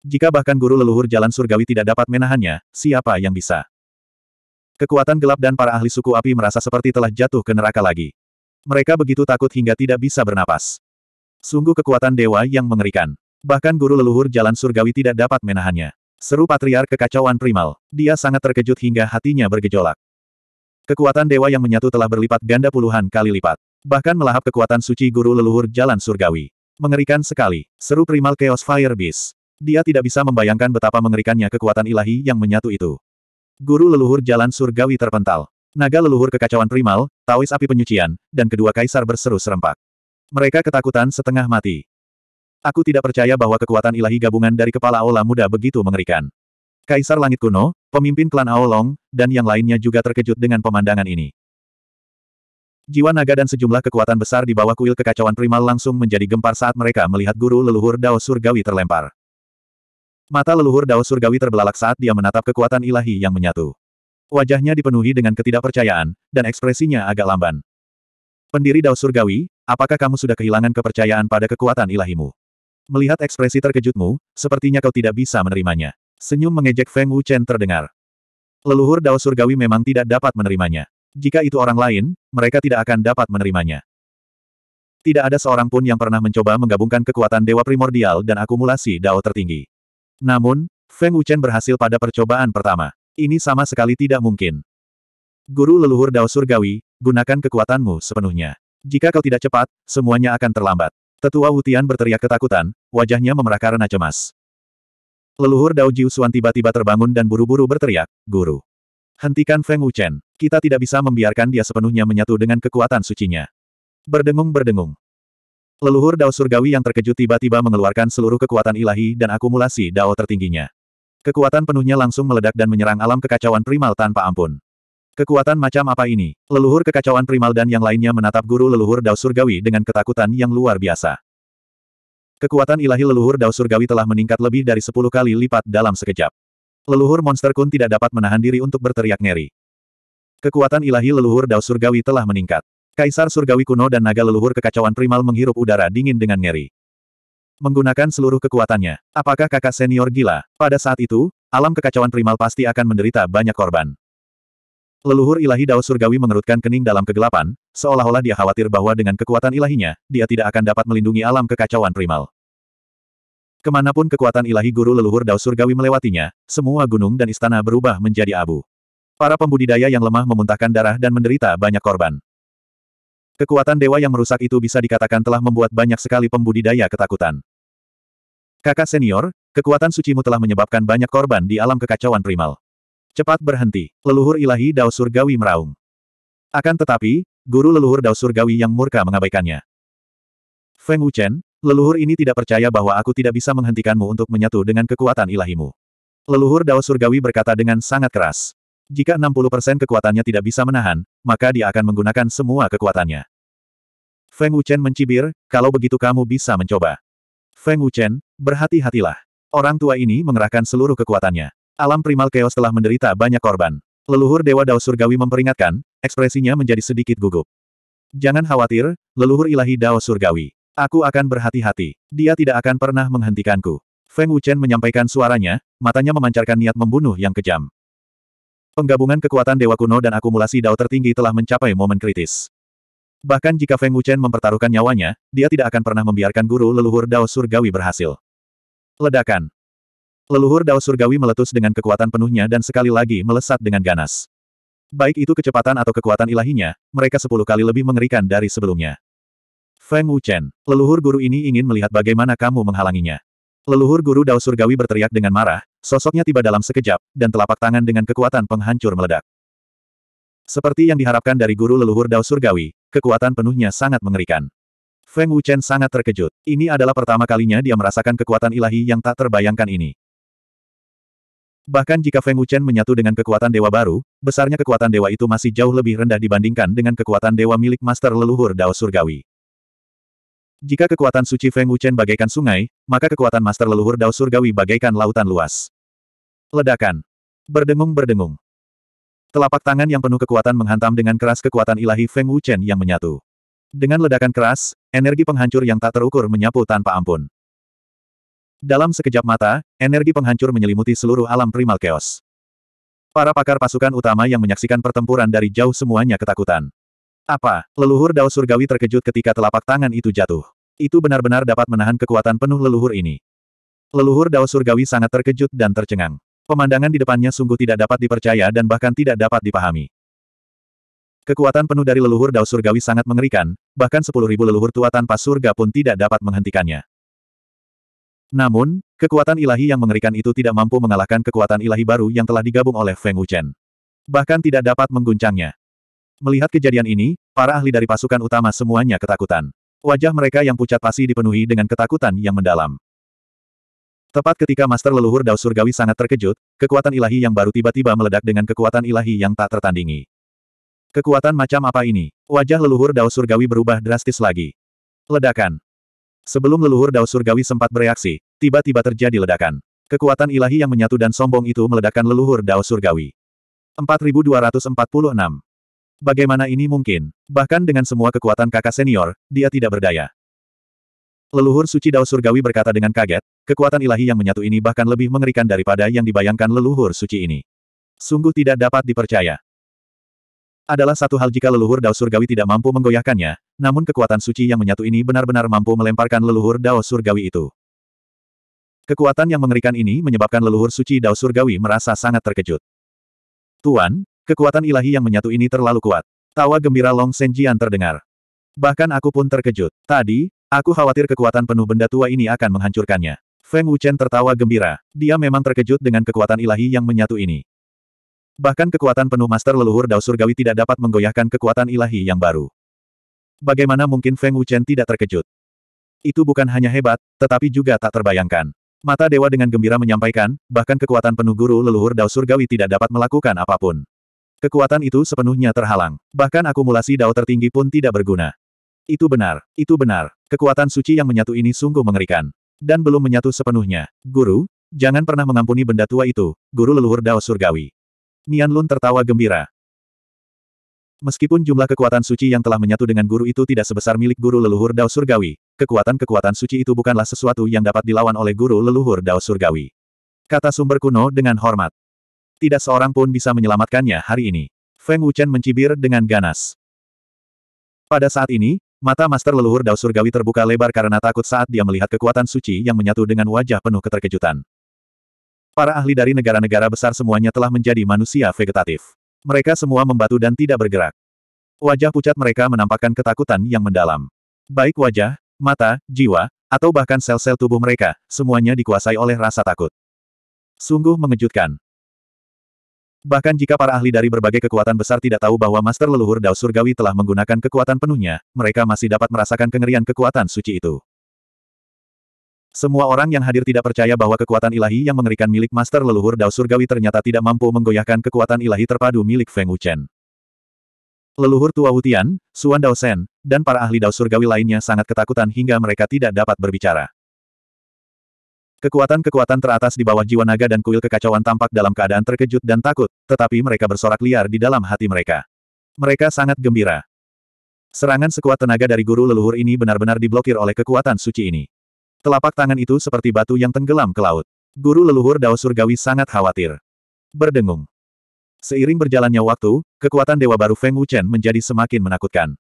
A: Jika bahkan guru leluhur jalan surgawi tidak dapat menahannya, siapa yang bisa? Kekuatan gelap dan para ahli suku api merasa seperti telah jatuh ke neraka lagi. Mereka begitu takut hingga tidak bisa bernapas. Sungguh kekuatan dewa yang mengerikan. Bahkan guru leluhur jalan surgawi tidak dapat menahannya. Seru patriar kekacauan primal. Dia sangat terkejut hingga hatinya bergejolak. Kekuatan dewa yang menyatu telah berlipat ganda puluhan kali lipat. Bahkan melahap kekuatan suci guru leluhur jalan surgawi. Mengerikan sekali. Seru primal Chaos Fire Beast. Dia tidak bisa membayangkan betapa mengerikannya kekuatan ilahi yang menyatu itu. Guru leluhur jalan surgawi terpental. Naga leluhur kekacauan primal, tawis api penyucian, dan kedua kaisar berseru serempak. Mereka ketakutan setengah mati. Aku tidak percaya bahwa kekuatan ilahi gabungan dari kepala Aula muda begitu mengerikan. Kaisar Langit Kuno, pemimpin klan Aolong, dan yang lainnya juga terkejut dengan pemandangan ini. Jiwa naga dan sejumlah kekuatan besar di bawah kuil kekacauan primal langsung menjadi gempar saat mereka melihat guru leluhur Dao Surgawi terlempar. Mata leluhur Dao Surgawi terbelalak saat dia menatap kekuatan ilahi yang menyatu. Wajahnya dipenuhi dengan ketidakpercayaan, dan ekspresinya agak lamban. Pendiri Dao Surgawi, apakah kamu sudah kehilangan kepercayaan pada kekuatan ilahimu? Melihat ekspresi terkejutmu, sepertinya kau tidak bisa menerimanya. Senyum mengejek Feng Wuchen terdengar. Leluhur Dao Surgawi memang tidak dapat menerimanya. Jika itu orang lain, mereka tidak akan dapat menerimanya. Tidak ada seorang pun yang pernah mencoba menggabungkan kekuatan Dewa Primordial dan akumulasi Dao tertinggi. Namun, Feng Wuchen berhasil pada percobaan pertama. Ini sama sekali tidak mungkin. Guru leluhur Dao Surgawi, gunakan kekuatanmu sepenuhnya. Jika kau tidak cepat, semuanya akan terlambat. Tetua Wutian berteriak ketakutan, wajahnya memerah karena cemas. Leluhur Dao Jiusuan tiba-tiba terbangun dan buru-buru berteriak, Guru. Hentikan Feng Wuchen, kita tidak bisa membiarkan dia sepenuhnya menyatu dengan kekuatan sucinya. Berdengung-berdengung. Leluhur Dao Surgawi yang terkejut tiba-tiba mengeluarkan seluruh kekuatan ilahi dan akumulasi Dao tertingginya. Kekuatan penuhnya langsung meledak dan menyerang alam kekacauan primal tanpa ampun. Kekuatan macam apa ini? Leluhur kekacauan primal dan yang lainnya menatap guru leluhur Dao Surgawi dengan ketakutan yang luar biasa. Kekuatan ilahi leluhur Dao Surgawi telah meningkat lebih dari 10 kali lipat dalam sekejap. Leluhur monster kun tidak dapat menahan diri untuk berteriak ngeri. Kekuatan ilahi leluhur Dao Surgawi telah meningkat. Kaisar Surgawi kuno dan naga leluhur kekacauan primal menghirup udara dingin dengan ngeri. Menggunakan seluruh kekuatannya, apakah kakak senior gila? Pada saat itu, alam kekacauan primal pasti akan menderita banyak korban. Leluhur ilahi Dao Surgawi mengerutkan kening dalam kegelapan, seolah-olah dia khawatir bahwa dengan kekuatan ilahinya, dia tidak akan dapat melindungi alam kekacauan primal. Kemanapun kekuatan ilahi guru leluhur Dao Surgawi melewatinya, semua gunung dan istana berubah menjadi abu. Para pembudidaya yang lemah memuntahkan darah dan menderita banyak korban. Kekuatan dewa yang merusak itu bisa dikatakan telah membuat banyak sekali pembudidaya ketakutan. Kakak senior, kekuatan sucimu telah menyebabkan banyak korban di alam kekacauan primal. Cepat berhenti, leluhur ilahi Dao Surgawi meraung. Akan tetapi, guru leluhur Dao Surgawi yang murka mengabaikannya. Feng Wuchen, leluhur ini tidak percaya bahwa aku tidak bisa menghentikanmu untuk menyatu dengan kekuatan ilahimu. Leluhur Dao Surgawi berkata dengan sangat keras. Jika 60% kekuatannya tidak bisa menahan, maka dia akan menggunakan semua kekuatannya. Feng Wuchen mencibir, kalau begitu kamu bisa mencoba. Feng Wuchen, berhati-hatilah. Orang tua ini mengerahkan seluruh kekuatannya. Alam primal chaos telah menderita banyak korban. Leluhur Dewa Dao Surgawi memperingatkan, ekspresinya menjadi sedikit gugup. Jangan khawatir, leluhur ilahi Dao Surgawi. Aku akan berhati-hati. Dia tidak akan pernah menghentikanku. Feng Wuchen menyampaikan suaranya, matanya memancarkan niat membunuh yang kejam. Penggabungan kekuatan Dewa Kuno dan akumulasi Dao tertinggi telah mencapai momen kritis. Bahkan jika Feng Wuchen mempertaruhkan nyawanya, dia tidak akan pernah membiarkan guru leluhur Dao Surgawi berhasil. Ledakan. Leluhur Dao Surgawi meletus dengan kekuatan penuhnya dan sekali lagi melesat dengan ganas. Baik itu kecepatan atau kekuatan ilahinya, mereka sepuluh kali lebih mengerikan dari sebelumnya. Feng Wuchen, leluhur guru ini ingin melihat bagaimana kamu menghalanginya. Leluhur guru Dao Surgawi berteriak dengan marah, sosoknya tiba dalam sekejap, dan telapak tangan dengan kekuatan penghancur meledak. Seperti yang diharapkan dari guru leluhur Dao Surgawi, kekuatan penuhnya sangat mengerikan. Feng Wuchen sangat terkejut. Ini adalah pertama kalinya dia merasakan kekuatan ilahi yang tak terbayangkan ini. Bahkan jika Feng Wuchen menyatu dengan kekuatan dewa baru, besarnya kekuatan dewa itu masih jauh lebih rendah dibandingkan dengan kekuatan dewa milik master leluhur Dao Surgawi. Jika kekuatan suci Feng Wuchen bagaikan sungai, maka kekuatan master leluhur Dao Surgawi bagaikan lautan luas. Ledakan. Berdengung-berdengung. Telapak tangan yang penuh kekuatan menghantam dengan keras kekuatan ilahi Feng Wuchen yang menyatu. Dengan ledakan keras, energi penghancur yang tak terukur menyapu tanpa ampun. Dalam sekejap mata, energi penghancur menyelimuti seluruh alam primal chaos. Para pakar pasukan utama yang menyaksikan pertempuran dari jauh semuanya ketakutan. Apa, leluhur dao surgawi terkejut ketika telapak tangan itu jatuh. Itu benar-benar dapat menahan kekuatan penuh leluhur ini. Leluhur dao surgawi sangat terkejut dan tercengang. Pemandangan di depannya sungguh tidak dapat dipercaya dan bahkan tidak dapat dipahami. Kekuatan penuh dari leluhur Dao Surgawi sangat mengerikan, bahkan sepuluh ribu leluhur tua tanpa surga pun tidak dapat menghentikannya. Namun, kekuatan ilahi yang mengerikan itu tidak mampu mengalahkan kekuatan ilahi baru yang telah digabung oleh Feng Wuchen. Bahkan tidak dapat mengguncangnya. Melihat kejadian ini, para ahli dari pasukan utama semuanya ketakutan. Wajah mereka yang pucat pasti dipenuhi dengan ketakutan yang mendalam. Tepat ketika Master Leluhur Dao Surgawi sangat terkejut, kekuatan ilahi yang baru tiba-tiba meledak dengan kekuatan ilahi yang tak tertandingi. Kekuatan macam apa ini? Wajah leluhur Dao Surgawi berubah drastis lagi. Ledakan. Sebelum leluhur Dao Surgawi sempat bereaksi, tiba-tiba terjadi ledakan. Kekuatan ilahi yang menyatu dan sombong itu meledakkan leluhur Dao Surgawi. 4246. Bagaimana ini mungkin? Bahkan dengan semua kekuatan kakak senior, dia tidak berdaya. Leluhur suci Dao Surgawi berkata dengan kaget, kekuatan ilahi yang menyatu ini bahkan lebih mengerikan daripada yang dibayangkan leluhur suci ini. Sungguh tidak dapat dipercaya. Adalah satu hal jika leluhur Dao Surgawi tidak mampu menggoyahkannya, namun kekuatan suci yang menyatu ini benar-benar mampu melemparkan leluhur Dao Surgawi itu. Kekuatan yang mengerikan ini menyebabkan leluhur suci Dao Surgawi merasa sangat terkejut. Tuan, kekuatan ilahi yang menyatu ini terlalu kuat. Tawa gembira Long Senjian terdengar. Bahkan aku pun terkejut. Tadi, aku khawatir kekuatan penuh benda tua ini akan menghancurkannya. Feng Wuchen tertawa gembira. Dia memang terkejut dengan kekuatan ilahi yang menyatu ini. Bahkan kekuatan penuh master leluhur Dao Surgawi tidak dapat menggoyahkan kekuatan ilahi yang baru. Bagaimana mungkin Feng Wuchen tidak terkejut? Itu bukan hanya hebat, tetapi juga tak terbayangkan. Mata Dewa dengan gembira menyampaikan, bahkan kekuatan penuh guru leluhur Dao Surgawi tidak dapat melakukan apapun. Kekuatan itu sepenuhnya terhalang. Bahkan akumulasi Dao tertinggi pun tidak berguna. Itu benar, itu benar. Kekuatan suci yang menyatu ini sungguh mengerikan. Dan belum menyatu sepenuhnya. Guru, jangan pernah mengampuni benda tua itu, guru leluhur Dao Surgawi. Nian Lun tertawa gembira. Meskipun jumlah kekuatan suci yang telah menyatu dengan guru itu tidak sebesar milik guru leluhur Dao Surgawi, kekuatan-kekuatan suci itu bukanlah sesuatu yang dapat dilawan oleh guru leluhur Dao Surgawi. Kata sumber kuno dengan hormat. Tidak seorang pun bisa menyelamatkannya hari ini. Feng Wuchen mencibir dengan ganas. Pada saat ini, mata Master Leluhur Dao Surgawi terbuka lebar karena takut saat dia melihat kekuatan suci yang menyatu dengan wajah penuh keterkejutan. Para ahli dari negara-negara besar semuanya telah menjadi manusia vegetatif. Mereka semua membatu dan tidak bergerak. Wajah pucat mereka menampakkan ketakutan yang mendalam. Baik wajah, mata, jiwa, atau bahkan sel-sel tubuh mereka, semuanya dikuasai oleh rasa takut. Sungguh mengejutkan. Bahkan jika para ahli dari berbagai kekuatan besar tidak tahu bahwa Master Leluhur Dao Surgawi telah menggunakan kekuatan penuhnya, mereka masih dapat merasakan kengerian kekuatan suci itu. Semua orang yang hadir tidak percaya bahwa kekuatan ilahi yang mengerikan milik Master Leluhur Dao Surgawi ternyata tidak mampu menggoyahkan kekuatan ilahi terpadu milik Feng Wuchen. Leluhur Tua Wutian, Suan Dao Sen, dan para ahli Dao Surgawi lainnya sangat ketakutan hingga mereka tidak dapat berbicara. Kekuatan-kekuatan teratas di bawah jiwa naga dan kuil kekacauan tampak dalam keadaan terkejut dan takut, tetapi mereka bersorak liar di dalam hati mereka. Mereka sangat gembira. Serangan sekuat tenaga dari guru leluhur ini benar-benar diblokir oleh kekuatan suci ini. Telapak tangan itu seperti batu yang tenggelam ke laut. Guru leluhur Dao Surgawi sangat khawatir. Berdengung. Seiring berjalannya waktu, kekuatan Dewa Baru Feng Wuchen menjadi semakin menakutkan.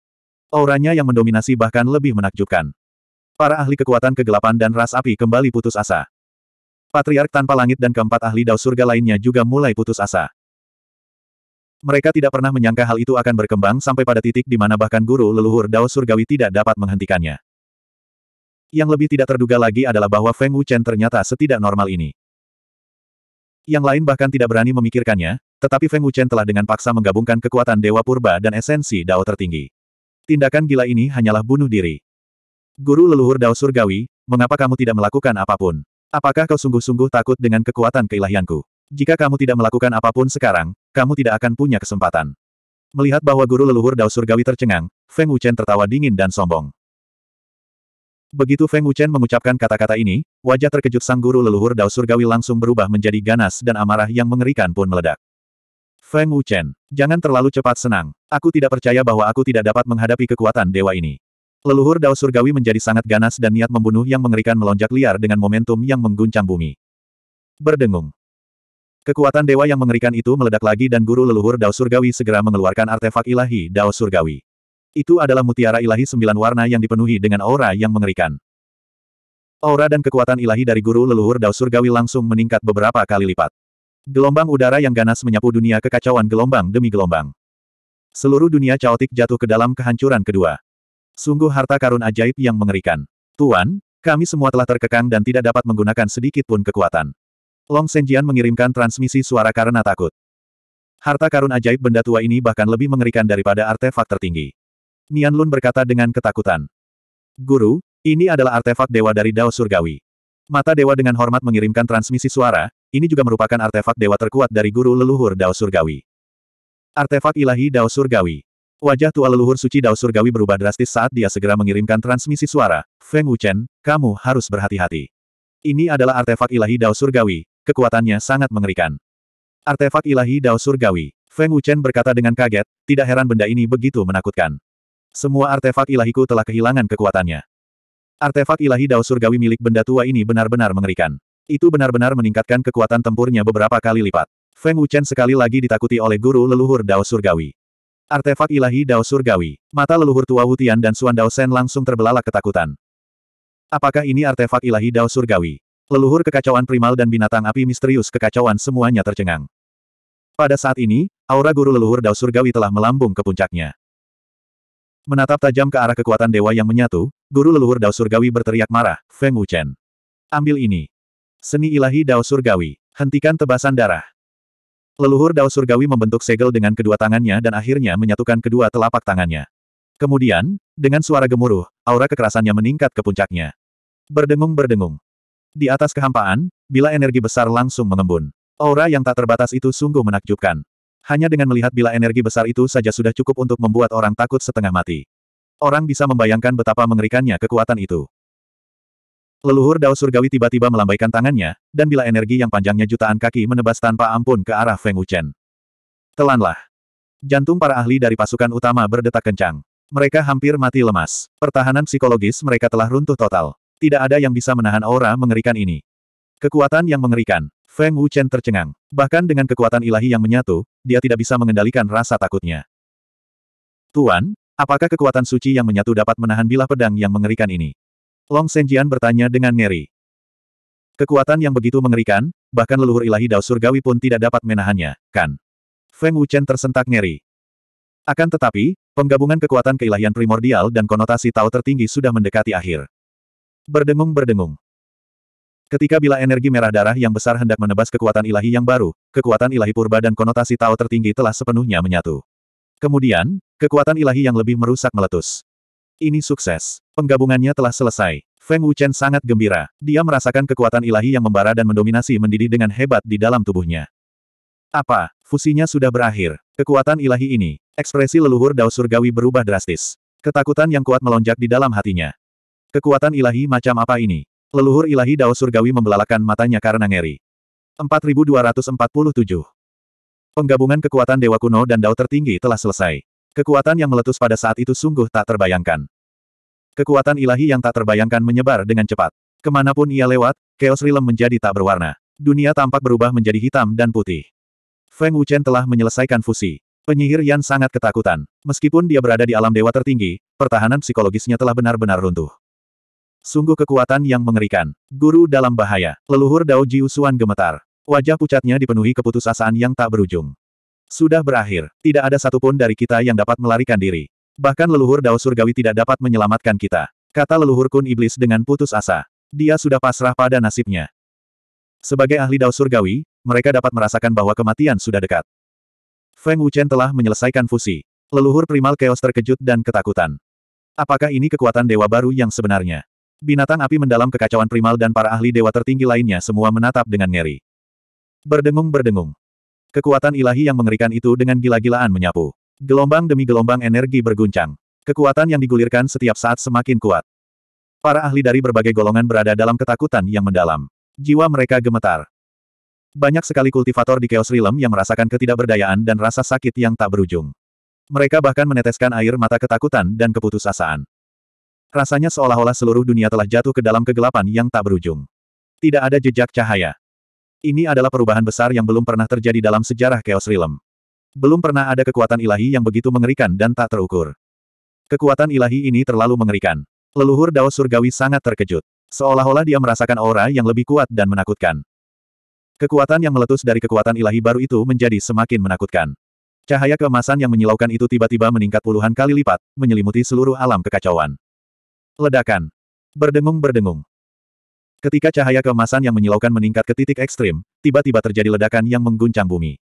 A: Auranya yang mendominasi bahkan lebih menakjubkan. Para ahli kekuatan kegelapan dan ras api kembali putus asa. Patriark tanpa langit dan keempat ahli Dao Surga lainnya juga mulai putus asa. Mereka tidak pernah menyangka hal itu akan berkembang sampai pada titik di mana bahkan guru leluhur Dao Surgawi tidak dapat menghentikannya. Yang lebih tidak terduga lagi adalah bahwa Feng Wuchen ternyata setidak normal ini. Yang lain bahkan tidak berani memikirkannya, tetapi Feng Wuchen telah dengan paksa menggabungkan kekuatan Dewa Purba dan esensi Dao tertinggi. Tindakan gila ini hanyalah bunuh diri. Guru leluhur Dao Surgawi, mengapa kamu tidak melakukan apapun? Apakah kau sungguh-sungguh takut dengan kekuatan keilahianku? Jika kamu tidak melakukan apapun sekarang, kamu tidak akan punya kesempatan. Melihat bahwa guru leluhur Dao Surgawi tercengang, Feng Wuchen tertawa dingin dan sombong. Begitu Feng Wuchen mengucapkan kata-kata ini, wajah terkejut sang guru leluhur Dao Surgawi langsung berubah menjadi ganas dan amarah yang mengerikan pun meledak. Feng Wuchen, jangan terlalu cepat senang. Aku tidak percaya bahwa aku tidak dapat menghadapi kekuatan dewa ini. Leluhur Dao Surgawi menjadi sangat ganas dan niat membunuh yang mengerikan melonjak liar dengan momentum yang mengguncang bumi. Berdengung. Kekuatan dewa yang mengerikan itu meledak lagi dan guru leluhur Dao Surgawi segera mengeluarkan artefak ilahi Dao Surgawi. Itu adalah mutiara ilahi sembilan warna yang dipenuhi dengan aura yang mengerikan. Aura dan kekuatan ilahi dari guru leluhur Dao Surgawi langsung meningkat beberapa kali lipat. Gelombang udara yang ganas menyapu dunia kekacauan gelombang demi gelombang. Seluruh dunia caotik jatuh ke dalam kehancuran kedua. Sungguh harta karun ajaib yang mengerikan. Tuan, kami semua telah terkekang dan tidak dapat menggunakan sedikit pun kekuatan. Long Senjian mengirimkan transmisi suara karena takut. Harta karun ajaib benda tua ini bahkan lebih mengerikan daripada artefak tertinggi. Nian Lun berkata dengan ketakutan. Guru, ini adalah artefak dewa dari Dao Surgawi. Mata dewa dengan hormat mengirimkan transmisi suara, ini juga merupakan artefak dewa terkuat dari guru leluhur Dao Surgawi. Artefak ilahi Dao Surgawi. Wajah tua leluhur suci Dao Surgawi berubah drastis saat dia segera mengirimkan transmisi suara, Feng Wuchen, kamu harus berhati-hati. Ini adalah artefak ilahi Dao Surgawi, kekuatannya sangat mengerikan. Artefak ilahi Dao Surgawi. Feng Wuchen berkata dengan kaget, tidak heran benda ini begitu menakutkan. Semua artefak ilahiku telah kehilangan kekuatannya. Artefak ilahi dao surgawi milik benda tua ini benar-benar mengerikan. Itu benar-benar meningkatkan kekuatan tempurnya beberapa kali lipat. Feng Wuchen sekali lagi ditakuti oleh guru leluhur dao surgawi. Artefak ilahi dao surgawi. Mata leluhur tua Wutian dan Suan Dao Sen langsung terbelalak ketakutan. Apakah ini artefak ilahi dao surgawi? Leluhur kekacauan primal dan binatang api misterius kekacauan semuanya tercengang. Pada saat ini, aura guru leluhur dao surgawi telah melambung ke puncaknya. Menatap tajam ke arah kekuatan dewa yang menyatu, guru leluhur Dao Surgawi berteriak marah, Feng Wuchen. Ambil ini. Seni ilahi Dao Surgawi. Hentikan tebasan darah. Leluhur Dao Surgawi membentuk segel dengan kedua tangannya dan akhirnya menyatukan kedua telapak tangannya. Kemudian, dengan suara gemuruh, aura kekerasannya meningkat ke puncaknya. Berdengung-berdengung. Di atas kehampaan, bila energi besar langsung mengembun. Aura yang tak terbatas itu sungguh menakjubkan. Hanya dengan melihat bila energi besar itu saja sudah cukup untuk membuat orang takut setengah mati. Orang bisa membayangkan betapa mengerikannya kekuatan itu. Leluhur Dao Surgawi tiba-tiba melambaikan tangannya, dan bila energi yang panjangnya jutaan kaki menebas tanpa ampun ke arah Feng Wuchen. Telanlah. Jantung para ahli dari pasukan utama berdetak kencang. Mereka hampir mati lemas. Pertahanan psikologis mereka telah runtuh total. Tidak ada yang bisa menahan aura mengerikan ini. Kekuatan yang mengerikan. Feng Wuchen tercengang. Bahkan dengan kekuatan ilahi yang menyatu, dia tidak bisa mengendalikan rasa takutnya. Tuan, apakah kekuatan suci yang menyatu dapat menahan bilah pedang yang mengerikan ini? Long Senjian bertanya dengan ngeri. Kekuatan yang begitu mengerikan, bahkan leluhur ilahi Dao Surgawi pun tidak dapat menahannya, kan? Feng Wuchen tersentak ngeri. Akan tetapi, penggabungan kekuatan keilahian primordial dan konotasi Tao tertinggi sudah mendekati akhir. Berdengung-berdengung. Ketika bila energi merah darah yang besar hendak menebas kekuatan ilahi yang baru, kekuatan ilahi purba dan konotasi Tao tertinggi telah sepenuhnya menyatu. Kemudian, kekuatan ilahi yang lebih merusak meletus. Ini sukses. Penggabungannya telah selesai. Feng Wuchen sangat gembira. Dia merasakan kekuatan ilahi yang membara dan mendominasi mendidih dengan hebat di dalam tubuhnya. Apa? Fusinya sudah berakhir. Kekuatan ilahi ini. Ekspresi leluhur Dao Surgawi berubah drastis. Ketakutan yang kuat melonjak di dalam hatinya. Kekuatan ilahi macam apa ini? Leluhur ilahi Dao Surgawi membelalakan matanya karena ngeri. 4247 Penggabungan kekuatan Dewa Kuno dan Dao tertinggi telah selesai. Kekuatan yang meletus pada saat itu sungguh tak terbayangkan. Kekuatan ilahi yang tak terbayangkan menyebar dengan cepat. Kemanapun ia lewat, Chaos Realm menjadi tak berwarna. Dunia tampak berubah menjadi hitam dan putih. Feng Wuchen telah menyelesaikan fusi. Penyihir Yan sangat ketakutan. Meskipun dia berada di alam dewa tertinggi, pertahanan psikologisnya telah benar-benar runtuh. Sungguh kekuatan yang mengerikan. Guru dalam bahaya. Leluhur Dao Jiusuan gemetar. Wajah pucatnya dipenuhi keputusasaan yang tak berujung. Sudah berakhir. Tidak ada satupun dari kita yang dapat melarikan diri. Bahkan leluhur Dao Surgawi tidak dapat menyelamatkan kita. Kata leluhur kun iblis dengan putus asa. Dia sudah pasrah pada nasibnya. Sebagai ahli Dao Surgawi, mereka dapat merasakan bahwa kematian sudah dekat. Feng Wuchen telah menyelesaikan fusi. Leluhur primal chaos terkejut dan ketakutan. Apakah ini kekuatan dewa baru yang sebenarnya? Binatang api mendalam kekacauan primal dan para ahli dewa tertinggi lainnya semua menatap dengan ngeri. Berdengung-berdengung. Kekuatan ilahi yang mengerikan itu dengan gila-gilaan menyapu. Gelombang demi gelombang energi berguncang. Kekuatan yang digulirkan setiap saat semakin kuat. Para ahli dari berbagai golongan berada dalam ketakutan yang mendalam. Jiwa mereka gemetar. Banyak sekali kultivator di Chaos Realm yang merasakan ketidakberdayaan dan rasa sakit yang tak berujung. Mereka bahkan meneteskan air mata ketakutan dan keputusasaan. Rasanya seolah-olah seluruh dunia telah jatuh ke dalam kegelapan yang tak berujung. Tidak ada jejak cahaya. Ini adalah perubahan besar yang belum pernah terjadi dalam sejarah Chaos Realm. Belum pernah ada kekuatan ilahi yang begitu mengerikan dan tak terukur. Kekuatan ilahi ini terlalu mengerikan. Leluhur Dao Surgawi sangat terkejut. Seolah-olah dia merasakan aura yang lebih kuat dan menakutkan. Kekuatan yang meletus dari kekuatan ilahi baru itu menjadi semakin menakutkan. Cahaya keemasan yang menyilaukan itu tiba-tiba meningkat puluhan kali lipat, menyelimuti seluruh alam kekacauan. Ledakan. Berdengung-berdengung. Ketika cahaya kemasan yang menyilaukan meningkat ke titik ekstrim, tiba-tiba terjadi ledakan yang mengguncang bumi.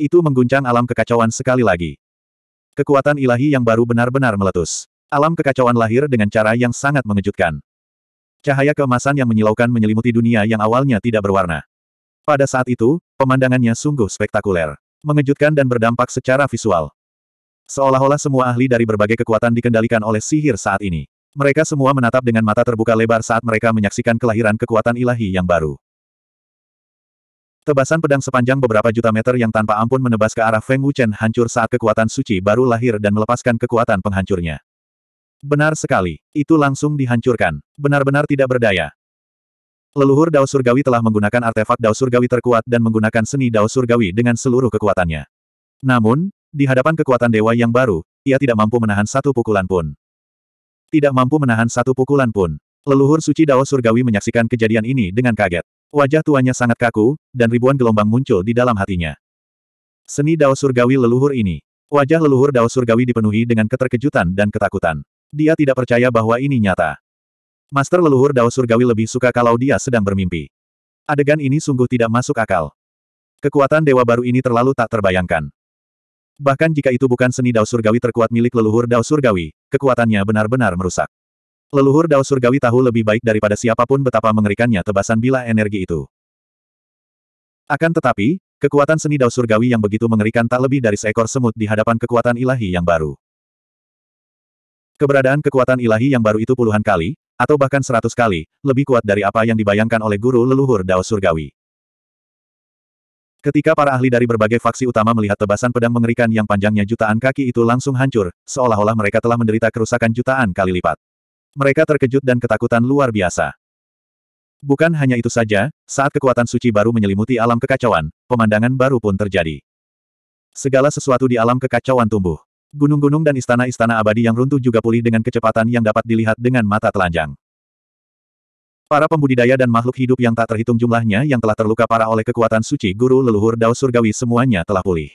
A: Itu mengguncang alam kekacauan sekali lagi. Kekuatan ilahi yang baru benar-benar meletus. Alam kekacauan lahir dengan cara yang sangat mengejutkan. Cahaya kemasan yang menyilaukan menyelimuti dunia yang awalnya tidak berwarna. Pada saat itu, pemandangannya sungguh spektakuler. Mengejutkan dan berdampak secara visual. Seolah-olah semua ahli dari berbagai kekuatan dikendalikan oleh sihir saat ini. Mereka semua menatap dengan mata terbuka lebar saat mereka menyaksikan kelahiran kekuatan ilahi yang baru. Tebasan pedang sepanjang beberapa juta meter yang tanpa ampun menebas ke arah Feng Wuchen hancur saat kekuatan suci baru lahir dan melepaskan kekuatan penghancurnya. Benar sekali, itu langsung dihancurkan. Benar-benar tidak berdaya. Leluhur Dao Surgawi telah menggunakan artefak Dao Surgawi terkuat dan menggunakan seni Dao Surgawi dengan seluruh kekuatannya. Namun, di hadapan kekuatan dewa yang baru, ia tidak mampu menahan satu pukulan pun. Tidak mampu menahan satu pukulan pun. Leluhur suci Dao Surgawi menyaksikan kejadian ini dengan kaget. Wajah tuanya sangat kaku, dan ribuan gelombang muncul di dalam hatinya. Seni Dao Surgawi leluhur ini. Wajah leluhur Dao Surgawi dipenuhi dengan keterkejutan dan ketakutan. Dia tidak percaya bahwa ini nyata. Master leluhur Dao Surgawi lebih suka kalau dia sedang bermimpi. Adegan ini sungguh tidak masuk akal. Kekuatan dewa baru ini terlalu tak terbayangkan. Bahkan jika itu bukan seni Dao Surgawi terkuat milik leluhur Dao Surgawi, kekuatannya benar-benar merusak. Leluhur Dao Surgawi tahu lebih baik daripada siapapun betapa mengerikannya tebasan bila energi itu. Akan tetapi, kekuatan seni Dao Surgawi yang begitu mengerikan tak lebih dari seekor semut di hadapan kekuatan ilahi yang baru. Keberadaan kekuatan ilahi yang baru itu puluhan kali, atau bahkan seratus kali, lebih kuat dari apa yang dibayangkan oleh guru leluhur Dao Surgawi. Ketika para ahli dari berbagai faksi utama melihat tebasan pedang mengerikan yang panjangnya jutaan kaki itu langsung hancur, seolah-olah mereka telah menderita kerusakan jutaan kali lipat. Mereka terkejut dan ketakutan luar biasa. Bukan hanya itu saja, saat kekuatan suci baru menyelimuti alam kekacauan, pemandangan baru pun terjadi. Segala sesuatu di alam kekacauan tumbuh. Gunung-gunung dan istana-istana abadi yang runtuh juga pulih dengan kecepatan yang dapat dilihat dengan mata telanjang. Para pembudidaya dan makhluk hidup yang tak terhitung jumlahnya yang telah terluka parah oleh kekuatan suci guru leluhur Dao Surgawi semuanya telah pulih.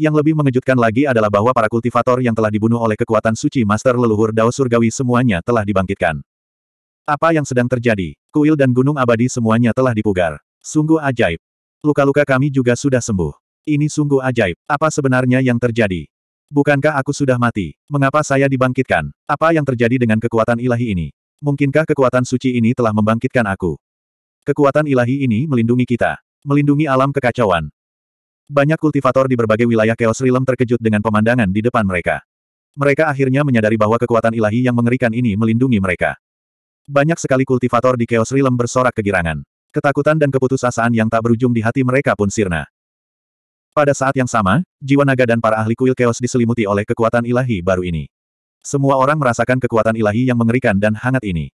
A: Yang lebih mengejutkan lagi adalah bahwa para kultivator yang telah dibunuh oleh kekuatan suci master leluhur Dao Surgawi semuanya telah dibangkitkan. Apa yang sedang terjadi? Kuil dan gunung abadi semuanya telah dipugar. Sungguh ajaib. Luka-luka kami juga sudah sembuh. Ini sungguh ajaib. Apa sebenarnya yang terjadi? Bukankah aku sudah mati? Mengapa saya dibangkitkan? Apa yang terjadi dengan kekuatan ilahi ini? Mungkinkah kekuatan suci ini telah membangkitkan aku? Kekuatan ilahi ini melindungi kita. Melindungi alam kekacauan. Banyak kultivator di berbagai wilayah Chaos Realm terkejut dengan pemandangan di depan mereka. Mereka akhirnya menyadari bahwa kekuatan ilahi yang mengerikan ini melindungi mereka. Banyak sekali kultivator di Chaos Realm bersorak kegirangan. Ketakutan dan keputusasaan yang tak berujung di hati mereka pun sirna. Pada saat yang sama, jiwa naga dan para ahli kuil Chaos diselimuti oleh kekuatan ilahi baru ini. Semua orang merasakan kekuatan ilahi yang mengerikan dan hangat ini.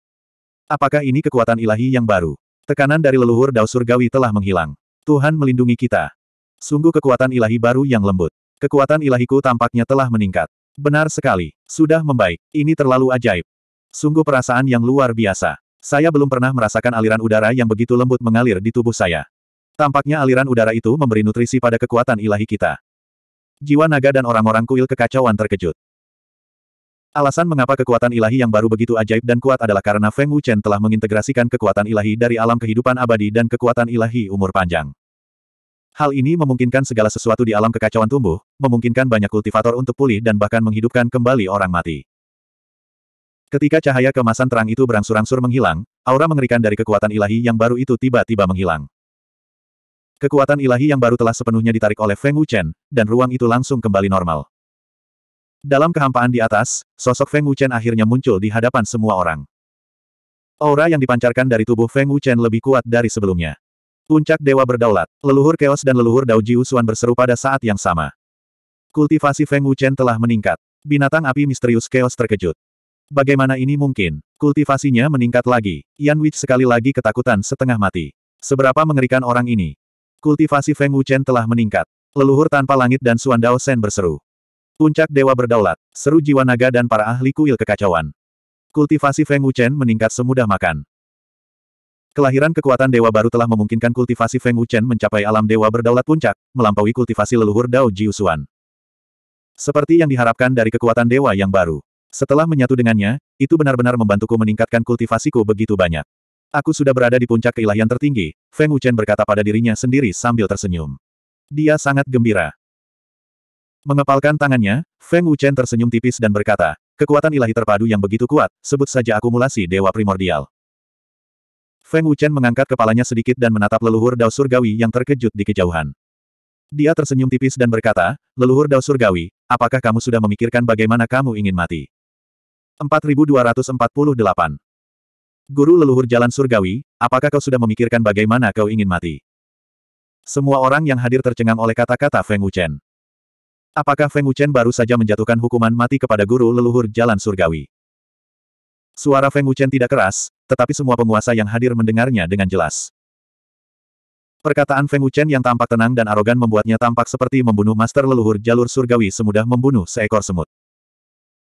A: Apakah ini kekuatan ilahi yang baru? Tekanan dari leluhur Dao Surgawi telah menghilang. Tuhan melindungi kita. Sungguh kekuatan ilahi baru yang lembut. Kekuatan ilahiku tampaknya telah meningkat. Benar sekali. Sudah membaik. Ini terlalu ajaib. Sungguh perasaan yang luar biasa. Saya belum pernah merasakan aliran udara yang begitu lembut mengalir di tubuh saya. Tampaknya aliran udara itu memberi nutrisi pada kekuatan ilahi kita. Jiwa naga dan orang-orang kuil kekacauan terkejut. Alasan mengapa kekuatan ilahi yang baru begitu ajaib dan kuat adalah karena Feng Wuchen telah mengintegrasikan kekuatan ilahi dari alam kehidupan abadi dan kekuatan ilahi umur panjang. Hal ini memungkinkan segala sesuatu di alam kekacauan tumbuh, memungkinkan banyak kultivator untuk pulih dan bahkan menghidupkan kembali orang mati. Ketika cahaya kemasan terang itu berangsur-angsur menghilang, aura mengerikan dari kekuatan ilahi yang baru itu tiba-tiba menghilang. Kekuatan ilahi yang baru telah sepenuhnya ditarik oleh Feng Wuchen, dan ruang itu langsung kembali normal. Dalam kehampaan di atas, sosok Feng Wuchen akhirnya muncul di hadapan semua orang. Aura yang dipancarkan dari tubuh Feng Wuchen lebih kuat dari sebelumnya. Puncak Dewa berdaulat, leluhur keos dan leluhur Dao Jiu berseru pada saat yang sama. Kultivasi Feng Wuchen telah meningkat. Binatang api misterius keos terkejut. Bagaimana ini mungkin? Kultivasinya meningkat lagi. Yan Wich sekali lagi ketakutan setengah mati. Seberapa mengerikan orang ini? Kultivasi Feng Wuchen telah meningkat. Leluhur tanpa langit dan Suan Dao Sen berseru. Puncak Dewa Berdaulat, seru jiwa naga dan para ahli kuil kekacauan. Kultivasi Feng Wuchen meningkat semudah makan. Kelahiran kekuatan dewa baru telah memungkinkan kultivasi Feng Wuchen mencapai alam dewa berdaulat puncak, melampaui kultivasi leluhur Dao Jiusuan. Seperti yang diharapkan dari kekuatan dewa yang baru. Setelah menyatu dengannya, itu benar-benar membantuku meningkatkan kultivasiku begitu banyak. Aku sudah berada di puncak keilahian tertinggi, Feng Wuchen berkata pada dirinya sendiri sambil tersenyum. Dia sangat gembira. Mengepalkan tangannya, Feng Wuchen tersenyum tipis dan berkata, kekuatan ilahi terpadu yang begitu kuat, sebut saja akumulasi dewa primordial. Feng Wuchen mengangkat kepalanya sedikit dan menatap leluhur Dao Surgawi yang terkejut di kejauhan. Dia tersenyum tipis dan berkata, leluhur Dao Surgawi, apakah kamu sudah memikirkan bagaimana kamu ingin mati? 4248 Guru leluhur jalan surgawi, apakah kau sudah memikirkan bagaimana kau ingin mati? Semua orang yang hadir tercengang oleh kata-kata Feng Wuchen. Apakah Feng Wuchen baru saja menjatuhkan hukuman mati kepada guru leluhur jalan surgawi? Suara Feng Wuchen tidak keras, tetapi semua penguasa yang hadir mendengarnya dengan jelas. Perkataan Feng Wuchen yang tampak tenang dan arogan membuatnya tampak seperti membunuh master leluhur jalur surgawi semudah membunuh seekor semut.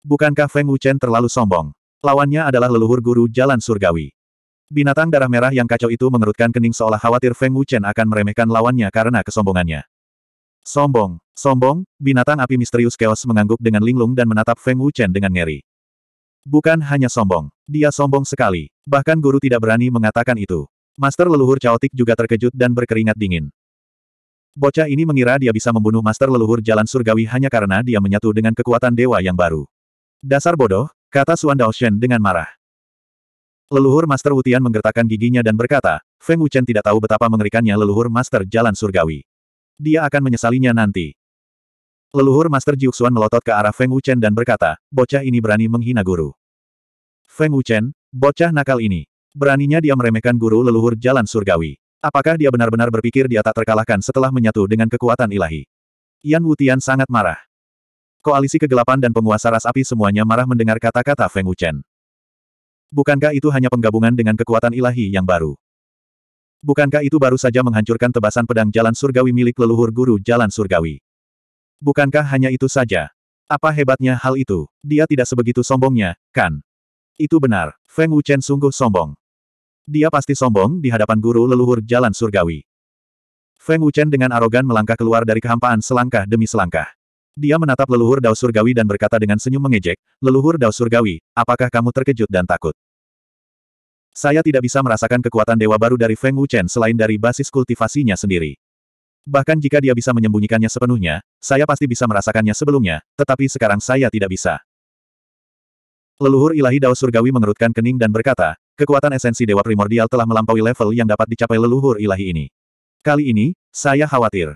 A: Bukankah Feng Wuchen terlalu sombong? Lawannya adalah leluhur guru jalan surgawi. Binatang darah merah yang kacau itu mengerutkan kening seolah khawatir Feng Wuchen akan meremehkan lawannya karena kesombongannya. Sombong, sombong, binatang api misterius keos mengangguk dengan linglung dan menatap Feng Wuchen dengan ngeri. Bukan hanya sombong, dia sombong sekali, bahkan guru tidak berani mengatakan itu. Master leluhur caotik juga terkejut dan berkeringat dingin. Bocah ini mengira dia bisa membunuh master leluhur jalan surgawi hanya karena dia menyatu dengan kekuatan dewa yang baru. Dasar bodoh, kata Suan Daoshen dengan marah. Leluhur Master Wutian menggertakkan giginya dan berkata, Feng Wuchen tidak tahu betapa mengerikannya leluhur Master Jalan Surgawi. Dia akan menyesalinya nanti. Leluhur Master Jiuxuan melotot ke arah Feng Wuchen dan berkata, bocah ini berani menghina guru. Feng Wuchen, bocah nakal ini. Beraninya dia meremehkan guru leluhur jalan surgawi. Apakah dia benar-benar berpikir dia tak terkalahkan setelah menyatu dengan kekuatan ilahi? Yan Wutian sangat marah. Koalisi kegelapan dan penguasa ras api semuanya marah mendengar kata-kata Feng Wuchen. Bukankah itu hanya penggabungan dengan kekuatan ilahi yang baru? Bukankah itu baru saja menghancurkan tebasan pedang jalan surgawi milik leluhur guru jalan surgawi? Bukankah hanya itu saja? Apa hebatnya hal itu? Dia tidak sebegitu sombongnya, kan? Itu benar, Feng Wuchen sungguh sombong. Dia pasti sombong di hadapan guru leluhur jalan surgawi. Feng Wuchen dengan arogan melangkah keluar dari kehampaan selangkah demi selangkah. Dia menatap leluhur Dao Surgawi dan berkata dengan senyum mengejek, Leluhur Dao Surgawi, apakah kamu terkejut dan takut? Saya tidak bisa merasakan kekuatan dewa baru dari Feng Wuchen selain dari basis kultivasinya sendiri. Bahkan jika dia bisa menyembunyikannya sepenuhnya, saya pasti bisa merasakannya sebelumnya, tetapi sekarang saya tidak bisa. Leluhur ilahi Dao Surgawi mengerutkan kening dan berkata, kekuatan esensi dewa primordial telah melampaui level yang dapat dicapai leluhur ilahi ini. Kali ini, saya khawatir.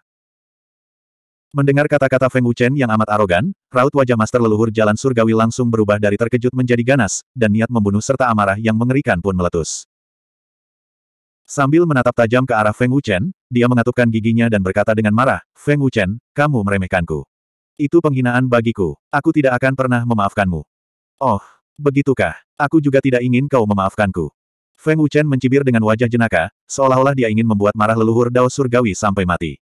A: Mendengar kata-kata Feng Wuchen yang amat arogan, raut wajah Master Leluhur Jalan Surgawi langsung berubah dari terkejut menjadi ganas, dan niat membunuh serta amarah yang mengerikan pun meletus. Sambil menatap tajam ke arah Feng Wuchen, dia mengatupkan giginya dan berkata dengan marah, Feng Wuchen, kamu meremehkanku. Itu penghinaan bagiku. Aku tidak akan pernah memaafkanmu. Oh, begitukah? Aku juga tidak ingin kau memaafkanku. Feng Wuchen mencibir dengan wajah jenaka, seolah-olah dia ingin membuat marah leluhur Dao Surgawi sampai mati.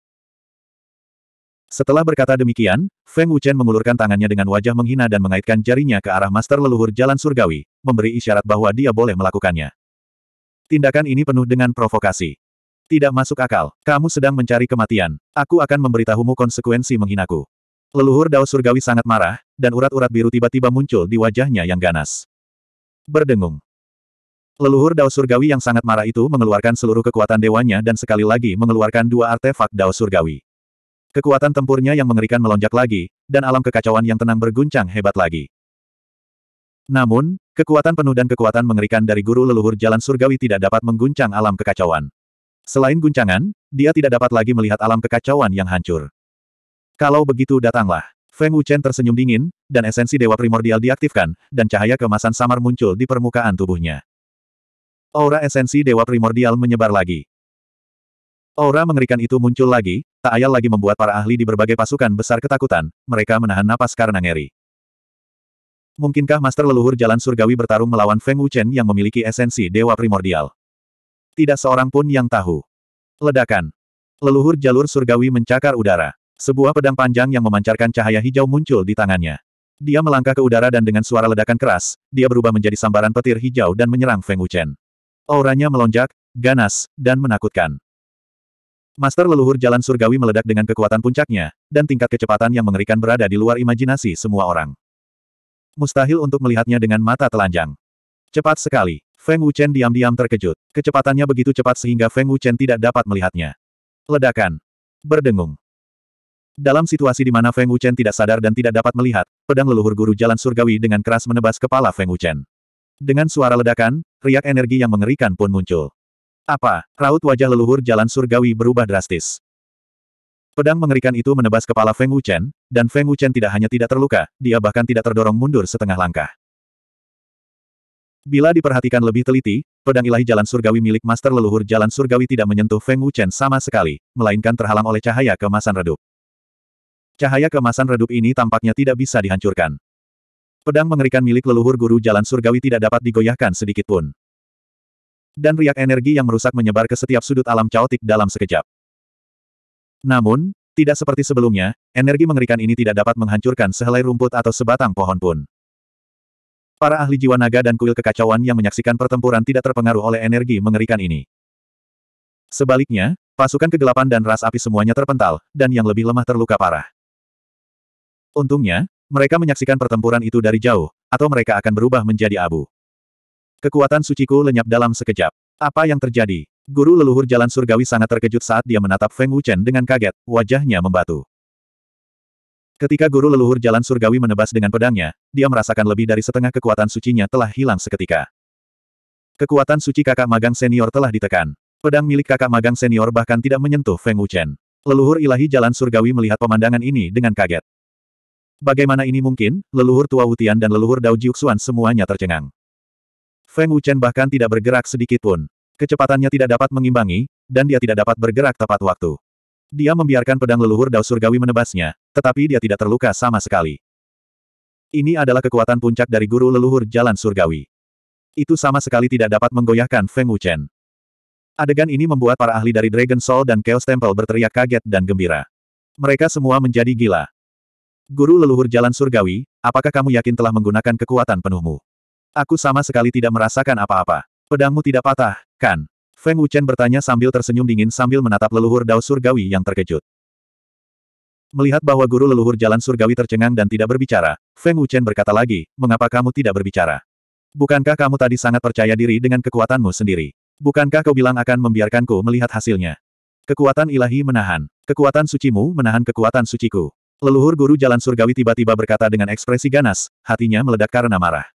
A: Setelah berkata demikian, Feng Wuchen mengulurkan tangannya dengan wajah menghina dan mengaitkan jarinya ke arah master leluhur jalan surgawi, memberi isyarat bahwa dia boleh melakukannya. Tindakan ini penuh dengan provokasi. Tidak masuk akal, kamu sedang mencari kematian. Aku akan memberitahumu konsekuensi menghinaku. Leluhur Dao Surgawi sangat marah, dan urat-urat biru tiba-tiba muncul di wajahnya yang ganas. Berdengung. Leluhur Dao Surgawi yang sangat marah itu mengeluarkan seluruh kekuatan dewanya dan sekali lagi mengeluarkan dua artefak Dao Surgawi. Kekuatan tempurnya yang mengerikan melonjak lagi, dan alam kekacauan yang tenang berguncang hebat lagi. Namun, kekuatan penuh dan kekuatan mengerikan dari guru leluhur jalan surgawi tidak dapat mengguncang alam kekacauan. Selain guncangan, dia tidak dapat lagi melihat alam kekacauan yang hancur. Kalau begitu datanglah. Feng Wuchen tersenyum dingin, dan esensi dewa primordial diaktifkan, dan cahaya kemasan samar muncul di permukaan tubuhnya. Aura esensi dewa primordial menyebar lagi. Aura mengerikan itu muncul lagi, tak ayal lagi membuat para ahli di berbagai pasukan besar ketakutan, mereka menahan napas karena ngeri. Mungkinkah Master Leluhur Jalan Surgawi bertarung melawan Feng Wuchen yang memiliki esensi Dewa Primordial? Tidak seorang pun yang tahu. Ledakan. Leluhur Jalur Surgawi mencakar udara. Sebuah pedang panjang yang memancarkan cahaya hijau muncul di tangannya. Dia melangkah ke udara dan dengan suara ledakan keras, dia berubah menjadi sambaran petir hijau dan menyerang Feng Wuchen. Auranya melonjak, ganas, dan menakutkan. Master leluhur jalan surgawi meledak dengan kekuatan puncaknya, dan tingkat kecepatan yang mengerikan berada di luar imajinasi semua orang. Mustahil untuk melihatnya dengan mata telanjang. Cepat sekali. Feng Wuchen diam-diam terkejut. Kecepatannya begitu cepat sehingga Feng Wuchen tidak dapat melihatnya. Ledakan. Berdengung. Dalam situasi di mana Feng Wuchen tidak sadar dan tidak dapat melihat, pedang leluhur guru jalan surgawi dengan keras menebas kepala Feng Wuchen. Dengan suara ledakan, riak energi yang mengerikan pun muncul. Apa? Raut wajah leluhur jalan surgawi berubah drastis. Pedang mengerikan itu menebas kepala Feng Wuchen, dan Feng Wuchen tidak hanya tidak terluka, dia bahkan tidak terdorong mundur setengah langkah. Bila diperhatikan lebih teliti, pedang ilahi jalan surgawi milik master leluhur jalan surgawi tidak menyentuh Feng Wuchen sama sekali, melainkan terhalang oleh cahaya kemasan redup. Cahaya kemasan redup ini tampaknya tidak bisa dihancurkan. Pedang mengerikan milik leluhur guru jalan surgawi tidak dapat digoyahkan sedikitpun. Dan riak energi yang merusak menyebar ke setiap sudut alam caotik dalam sekejap. Namun, tidak seperti sebelumnya, energi mengerikan ini tidak dapat menghancurkan sehelai rumput atau sebatang pohon pun. Para ahli jiwa naga dan kuil kekacauan yang menyaksikan pertempuran tidak terpengaruh oleh energi mengerikan ini. Sebaliknya, pasukan kegelapan dan ras api semuanya terpental, dan yang lebih lemah terluka parah. Untungnya, mereka menyaksikan pertempuran itu dari jauh, atau mereka akan berubah menjadi abu. Kekuatan suciku lenyap dalam sekejap. Apa yang terjadi? Guru leluhur jalan surgawi sangat terkejut saat dia menatap Feng Wuchen dengan kaget, wajahnya membatu. Ketika guru leluhur jalan surgawi menebas dengan pedangnya, dia merasakan lebih dari setengah kekuatan sucinya telah hilang seketika. Kekuatan suci kakak magang senior telah ditekan. Pedang milik kakak magang senior bahkan tidak menyentuh Feng Wuchen. Leluhur ilahi jalan surgawi melihat pemandangan ini dengan kaget. Bagaimana ini mungkin, leluhur tua Wutian dan leluhur Dao Jiuxuan semuanya tercengang. Feng Wuchen bahkan tidak bergerak sedikit pun. Kecepatannya tidak dapat mengimbangi, dan dia tidak dapat bergerak tepat waktu. Dia membiarkan pedang leluhur Dao Surgawi menebasnya, tetapi dia tidak terluka sama sekali. Ini adalah kekuatan puncak dari guru leluhur Jalan Surgawi. Itu sama sekali tidak dapat menggoyahkan Feng Wuchen. Adegan ini membuat para ahli dari Dragon Soul dan Chaos Temple berteriak kaget dan gembira. Mereka semua menjadi gila. Guru leluhur Jalan Surgawi, apakah kamu yakin telah menggunakan kekuatan penuhmu? Aku sama sekali tidak merasakan apa-apa. Pedangmu tidak patah, kan? Feng Wuchen bertanya sambil tersenyum dingin sambil menatap leluhur Dao Surgawi yang terkejut. Melihat bahwa guru leluhur jalan surgawi tercengang dan tidak berbicara, Feng Wuchen berkata lagi, mengapa kamu tidak berbicara? Bukankah kamu tadi sangat percaya diri dengan kekuatanmu sendiri? Bukankah kau bilang akan membiarkanku melihat hasilnya? Kekuatan ilahi menahan. Kekuatan sucimu menahan kekuatan suciku. Leluhur guru jalan surgawi tiba-tiba berkata dengan ekspresi ganas, hatinya meledak karena marah.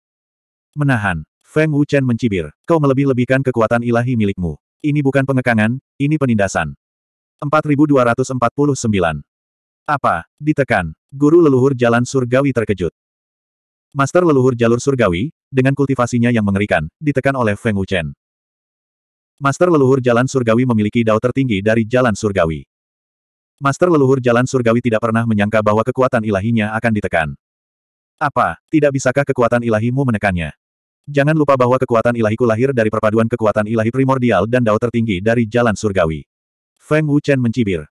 A: Menahan. Feng Wuchen mencibir. Kau melebih-lebihkan kekuatan ilahi milikmu. Ini bukan pengekangan, ini penindasan. 4249. Apa? Ditekan. Guru leluhur jalan surgawi terkejut. Master leluhur jalur surgawi, dengan kultivasinya yang mengerikan, ditekan oleh Feng Wuchen. Master leluhur jalan surgawi memiliki dao tertinggi dari jalan surgawi. Master leluhur jalan surgawi tidak pernah menyangka bahwa kekuatan ilahinya akan ditekan. Apa, tidak bisakah kekuatan ilahimu menekannya? Jangan lupa bahwa kekuatan ilahiku lahir dari perpaduan kekuatan ilahi primordial dan dao tertinggi dari jalan surgawi. Feng Wuchen mencibir.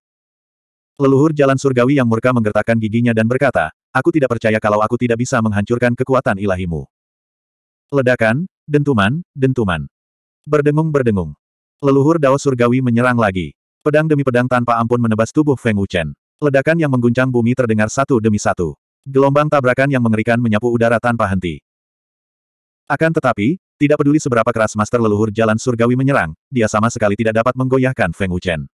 A: Leluhur jalan surgawi yang murka menggertakkan giginya dan berkata, aku tidak percaya kalau aku tidak bisa menghancurkan kekuatan ilahimu. Ledakan, dentuman, dentuman. Berdengung-berdengung. Leluhur dao surgawi menyerang lagi. Pedang demi pedang tanpa ampun menebas tubuh Feng Wuchen. Ledakan yang mengguncang bumi terdengar satu demi satu. Gelombang tabrakan yang mengerikan menyapu udara tanpa henti. Akan tetapi, tidak peduli seberapa keras Master Leluhur Jalan Surgawi menyerang, dia sama sekali tidak dapat menggoyahkan Feng Wuchen.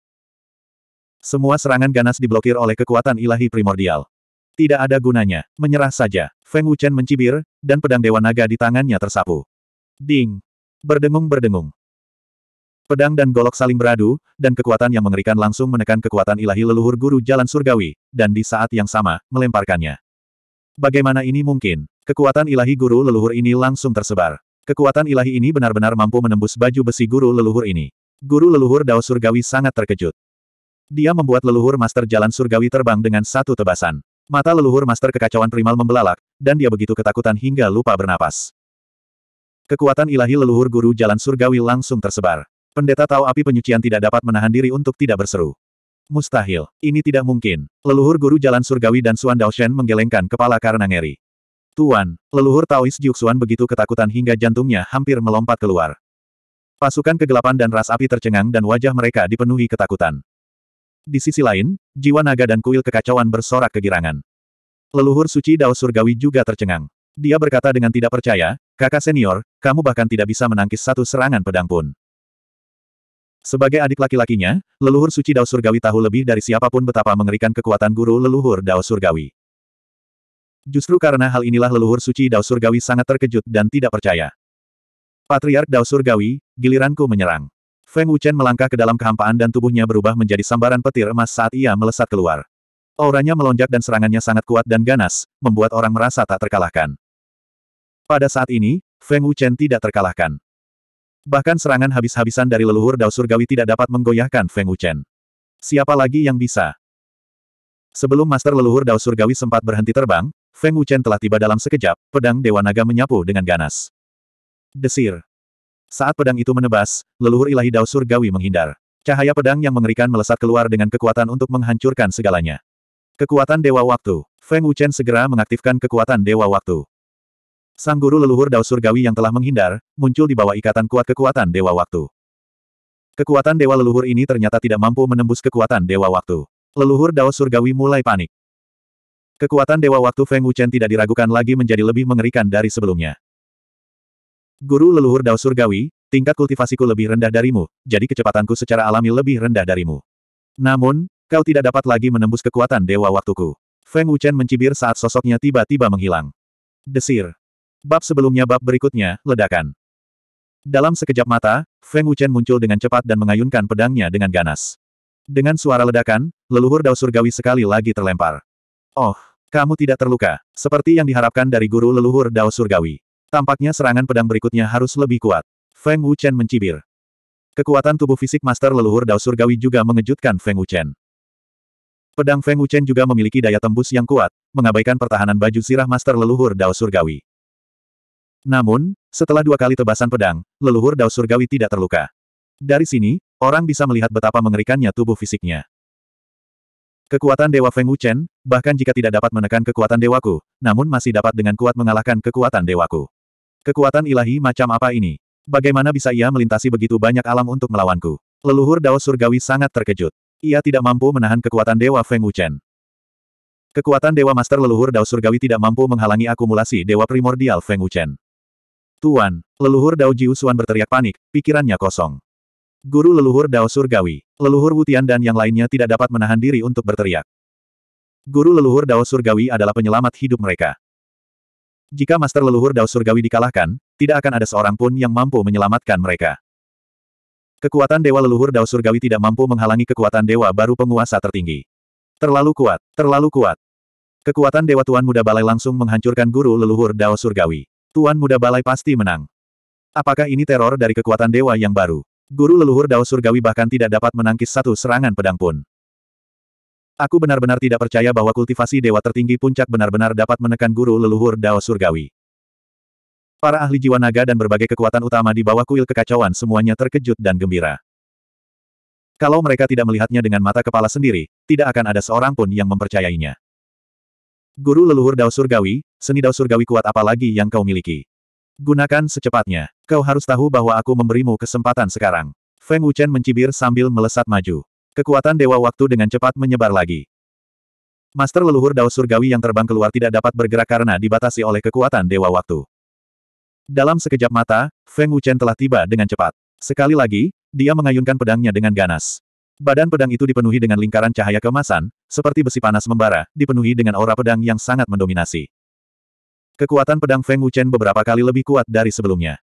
A: Semua serangan ganas diblokir oleh kekuatan ilahi primordial. Tidak ada gunanya, menyerah saja. Feng Wuchen mencibir, dan pedang Dewa Naga di tangannya tersapu. Ding! Berdengung-berdengung. Pedang dan golok saling beradu, dan kekuatan yang mengerikan langsung menekan kekuatan ilahi leluhur guru jalan surgawi, dan di saat yang sama, melemparkannya. Bagaimana ini mungkin? Kekuatan ilahi guru leluhur ini langsung tersebar. Kekuatan ilahi ini benar-benar mampu menembus baju besi guru leluhur ini. Guru leluhur Dao Surgawi sangat terkejut. Dia membuat leluhur master jalan surgawi terbang dengan satu tebasan. Mata leluhur master kekacauan primal membelalak, dan dia begitu ketakutan hingga lupa bernapas. Kekuatan ilahi leluhur guru jalan surgawi langsung tersebar. Pendeta tahu api penyucian tidak dapat menahan diri untuk tidak berseru. Mustahil. Ini tidak mungkin. Leluhur guru jalan surgawi dan Suan Daoshen menggelengkan kepala karena ngeri. Tuan, leluhur Taois Jiuxuan begitu ketakutan hingga jantungnya hampir melompat keluar. Pasukan kegelapan dan ras api tercengang dan wajah mereka dipenuhi ketakutan. Di sisi lain, jiwa naga dan kuil kekacauan bersorak kegirangan. Leluhur suci Dao Surgawi juga tercengang. Dia berkata dengan tidak percaya, kakak senior, kamu bahkan tidak bisa menangkis satu serangan pedang pun. Sebagai adik laki-lakinya, leluhur suci Dao Surgawi tahu lebih dari siapapun betapa mengerikan kekuatan guru leluhur Dao Surgawi. Justru karena hal inilah leluhur suci Dao Surgawi sangat terkejut dan tidak percaya. Patriark Dao Surgawi, giliranku menyerang. Feng Wuchen melangkah ke dalam kehampaan dan tubuhnya berubah menjadi sambaran petir emas saat ia melesat keluar. Auranya melonjak dan serangannya sangat kuat dan ganas, membuat orang merasa tak terkalahkan. Pada saat ini, Feng Wuchen tidak terkalahkan. Bahkan serangan habis-habisan dari leluhur Dao Surgawi tidak dapat menggoyahkan Feng Wuchen. Siapa lagi yang bisa? Sebelum Master Leluhur Dao Surgawi sempat berhenti terbang, Feng Wuchen telah tiba dalam sekejap, pedang Dewa Naga menyapu dengan ganas. Desir. Saat pedang itu menebas, leluhur ilahi Dao Surgawi menghindar. Cahaya pedang yang mengerikan melesat keluar dengan kekuatan untuk menghancurkan segalanya. Kekuatan Dewa Waktu. Feng Wuchen segera mengaktifkan kekuatan Dewa Waktu. Sang guru leluhur Dao Surgawi yang telah menghindar, muncul di bawah ikatan kuat kekuatan Dewa Waktu. Kekuatan Dewa Leluhur ini ternyata tidak mampu menembus kekuatan Dewa Waktu. Leluhur Dao Surgawi mulai panik. Kekuatan Dewa Waktu Feng Wuchen tidak diragukan lagi menjadi lebih mengerikan dari sebelumnya. Guru leluhur Dao Surgawi, tingkat kultivasiku lebih rendah darimu, jadi kecepatanku secara alami lebih rendah darimu. Namun, kau tidak dapat lagi menembus kekuatan dewa waktuku. Feng Wuchen mencibir saat sosoknya tiba-tiba menghilang. Desir. Bab sebelumnya bab berikutnya, ledakan. Dalam sekejap mata, Feng Wuchen muncul dengan cepat dan mengayunkan pedangnya dengan ganas. Dengan suara ledakan, leluhur Dao Surgawi sekali lagi terlempar. Oh, kamu tidak terluka, seperti yang diharapkan dari guru leluhur Dao Surgawi. Tampaknya serangan pedang berikutnya harus lebih kuat. Feng Wuchen mencibir. Kekuatan tubuh fisik Master Leluhur Dao Surgawi juga mengejutkan Feng Wuchen. Pedang Feng Wuchen juga memiliki daya tembus yang kuat, mengabaikan pertahanan baju sirah Master Leluhur Dao Surgawi. Namun, setelah dua kali tebasan pedang, leluhur Dao Surgawi tidak terluka. Dari sini, orang bisa melihat betapa mengerikannya tubuh fisiknya. Kekuatan Dewa Feng Wuchen, bahkan jika tidak dapat menekan kekuatan dewaku, namun masih dapat dengan kuat mengalahkan kekuatan dewaku. Kekuatan ilahi macam apa ini? Bagaimana bisa ia melintasi begitu banyak alam untuk melawanku? Leluhur Dao Surgawi sangat terkejut. Ia tidak mampu menahan kekuatan Dewa Feng Wuchen. Kekuatan Dewa Master Leluhur Dao Surgawi tidak mampu menghalangi akumulasi Dewa Primordial Feng Wuchen. Tuan, leluhur Dao Jiusuan berteriak panik, pikirannya kosong. Guru leluhur Dao Surgawi, leluhur Wutian dan yang lainnya tidak dapat menahan diri untuk berteriak. Guru leluhur Dao Surgawi adalah penyelamat hidup mereka. Jika Master leluhur Dao Surgawi dikalahkan, tidak akan ada seorang pun yang mampu menyelamatkan mereka. Kekuatan Dewa Leluhur Dao Surgawi tidak mampu menghalangi kekuatan Dewa baru penguasa tertinggi. Terlalu kuat, terlalu kuat. Kekuatan Dewa Tuan Muda Balai langsung menghancurkan guru leluhur Dao Surgawi. Tuan Muda Balai pasti menang. Apakah ini teror dari kekuatan dewa yang baru? Guru leluhur Dao Surgawi bahkan tidak dapat menangkis satu serangan pedang pun. Aku benar-benar tidak percaya bahwa kultivasi dewa tertinggi puncak benar-benar dapat menekan guru leluhur Dao Surgawi. Para ahli jiwa naga dan berbagai kekuatan utama di bawah kuil kekacauan semuanya terkejut dan gembira. Kalau mereka tidak melihatnya dengan mata kepala sendiri, tidak akan ada seorang pun yang mempercayainya. Guru leluhur Dao Surgawi, Seni Dao surgawi kuat apa lagi yang kau miliki? Gunakan secepatnya. Kau harus tahu bahwa aku memberimu kesempatan sekarang. Feng Wuchen mencibir sambil melesat maju. Kekuatan Dewa Waktu dengan cepat menyebar lagi. Master leluhur Dao Surgawi yang terbang keluar tidak dapat bergerak karena dibatasi oleh kekuatan Dewa Waktu. Dalam sekejap mata, Feng Wuchen telah tiba dengan cepat. Sekali lagi, dia mengayunkan pedangnya dengan ganas. Badan pedang itu dipenuhi dengan lingkaran cahaya kemasan, seperti besi panas membara, dipenuhi dengan aura pedang yang sangat mendominasi. Kekuatan pedang Feng Wuchen beberapa kali lebih kuat dari sebelumnya.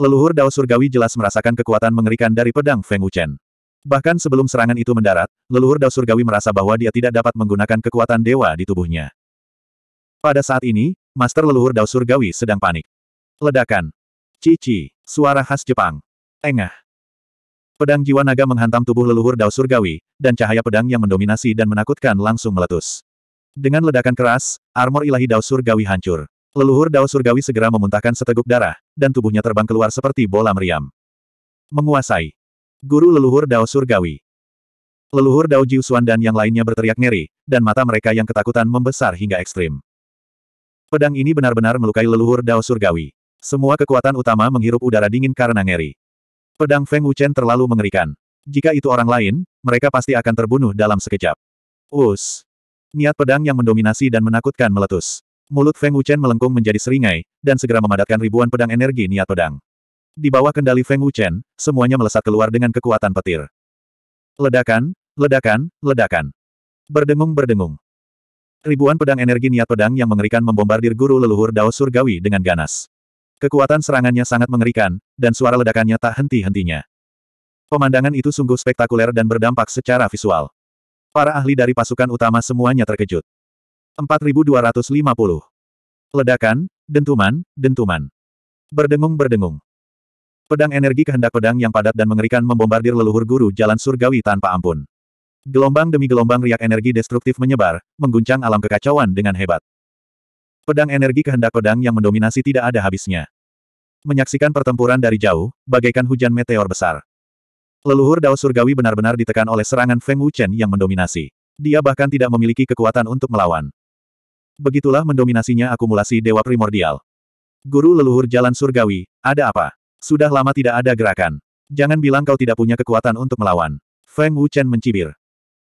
A: Leluhur Dao Surgawi jelas merasakan kekuatan mengerikan dari pedang Feng Wuchen. Bahkan sebelum serangan itu mendarat, leluhur Dao Surgawi merasa bahwa dia tidak dapat menggunakan kekuatan dewa di tubuhnya. Pada saat ini, Master leluhur Dao Surgawi sedang panik. Ledakan. Cici. Suara khas Jepang. Engah. Pedang jiwa naga menghantam tubuh leluhur Dao Surgawi, dan cahaya pedang yang mendominasi dan menakutkan langsung meletus. Dengan ledakan keras, armor ilahi Dao Surgawi hancur. Leluhur Dao Surgawi segera memuntahkan seteguk darah, dan tubuhnya terbang keluar seperti bola meriam. Menguasai. Guru leluhur Dao Surgawi. Leluhur Dao Jiusuan dan yang lainnya berteriak ngeri, dan mata mereka yang ketakutan membesar hingga ekstrim. Pedang ini benar-benar melukai leluhur Dao Surgawi. Semua kekuatan utama menghirup udara dingin karena ngeri. Pedang Feng Wuchen terlalu mengerikan. Jika itu orang lain, mereka pasti akan terbunuh dalam sekejap. Us. Niat pedang yang mendominasi dan menakutkan meletus. Mulut Feng Wuchen melengkung menjadi seringai, dan segera memadatkan ribuan pedang energi niat pedang. Di bawah kendali Feng Wuchen, semuanya melesat keluar dengan kekuatan petir. Ledakan, ledakan, ledakan. Berdengung-berdengung. Ribuan pedang energi niat pedang yang mengerikan membombardir guru leluhur Dao Surgawi dengan ganas. Kekuatan serangannya sangat mengerikan, dan suara ledakannya tak henti-hentinya. Pemandangan itu sungguh spektakuler dan berdampak secara visual. Para ahli dari pasukan utama semuanya terkejut. 4250. Ledakan, dentuman, dentuman. Berdengung-berdengung. Pedang energi kehendak pedang yang padat dan mengerikan membombardir leluhur guru jalan surgawi tanpa ampun. Gelombang demi gelombang riak energi destruktif menyebar, mengguncang alam kekacauan dengan hebat. Pedang energi kehendak pedang yang mendominasi tidak ada habisnya. Menyaksikan pertempuran dari jauh, bagaikan hujan meteor besar. Leluhur Dao Surgawi benar-benar ditekan oleh serangan Feng Wuchen yang mendominasi. Dia bahkan tidak memiliki kekuatan untuk melawan. Begitulah mendominasinya akumulasi Dewa Primordial. Guru leluhur jalan surgawi, ada apa? Sudah lama tidak ada gerakan. Jangan bilang kau tidak punya kekuatan untuk melawan. Feng Wuchen mencibir.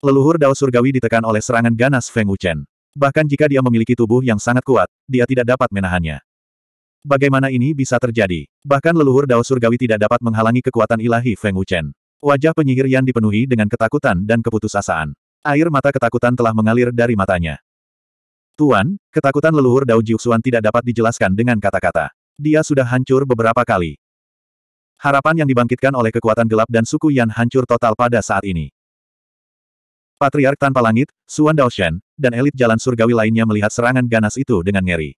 A: Leluhur Dao Surgawi ditekan oleh serangan ganas Feng Wuchen. Bahkan jika dia memiliki tubuh yang sangat kuat, dia tidak dapat menahannya. Bagaimana ini bisa terjadi? Bahkan leluhur Dao Surgawi tidak dapat menghalangi kekuatan ilahi Feng Wuchen. Wajah penyihir Yan dipenuhi dengan ketakutan dan keputusasaan. Air mata ketakutan telah mengalir dari matanya. Tuan, ketakutan leluhur Dao Jiuxuan tidak dapat dijelaskan dengan kata-kata. Dia sudah hancur beberapa kali. Harapan yang dibangkitkan oleh kekuatan gelap dan suku Yan hancur total pada saat ini. Patriark tanpa langit, Suan Daoshen, dan elit jalan surgawi lainnya melihat serangan ganas itu dengan ngeri.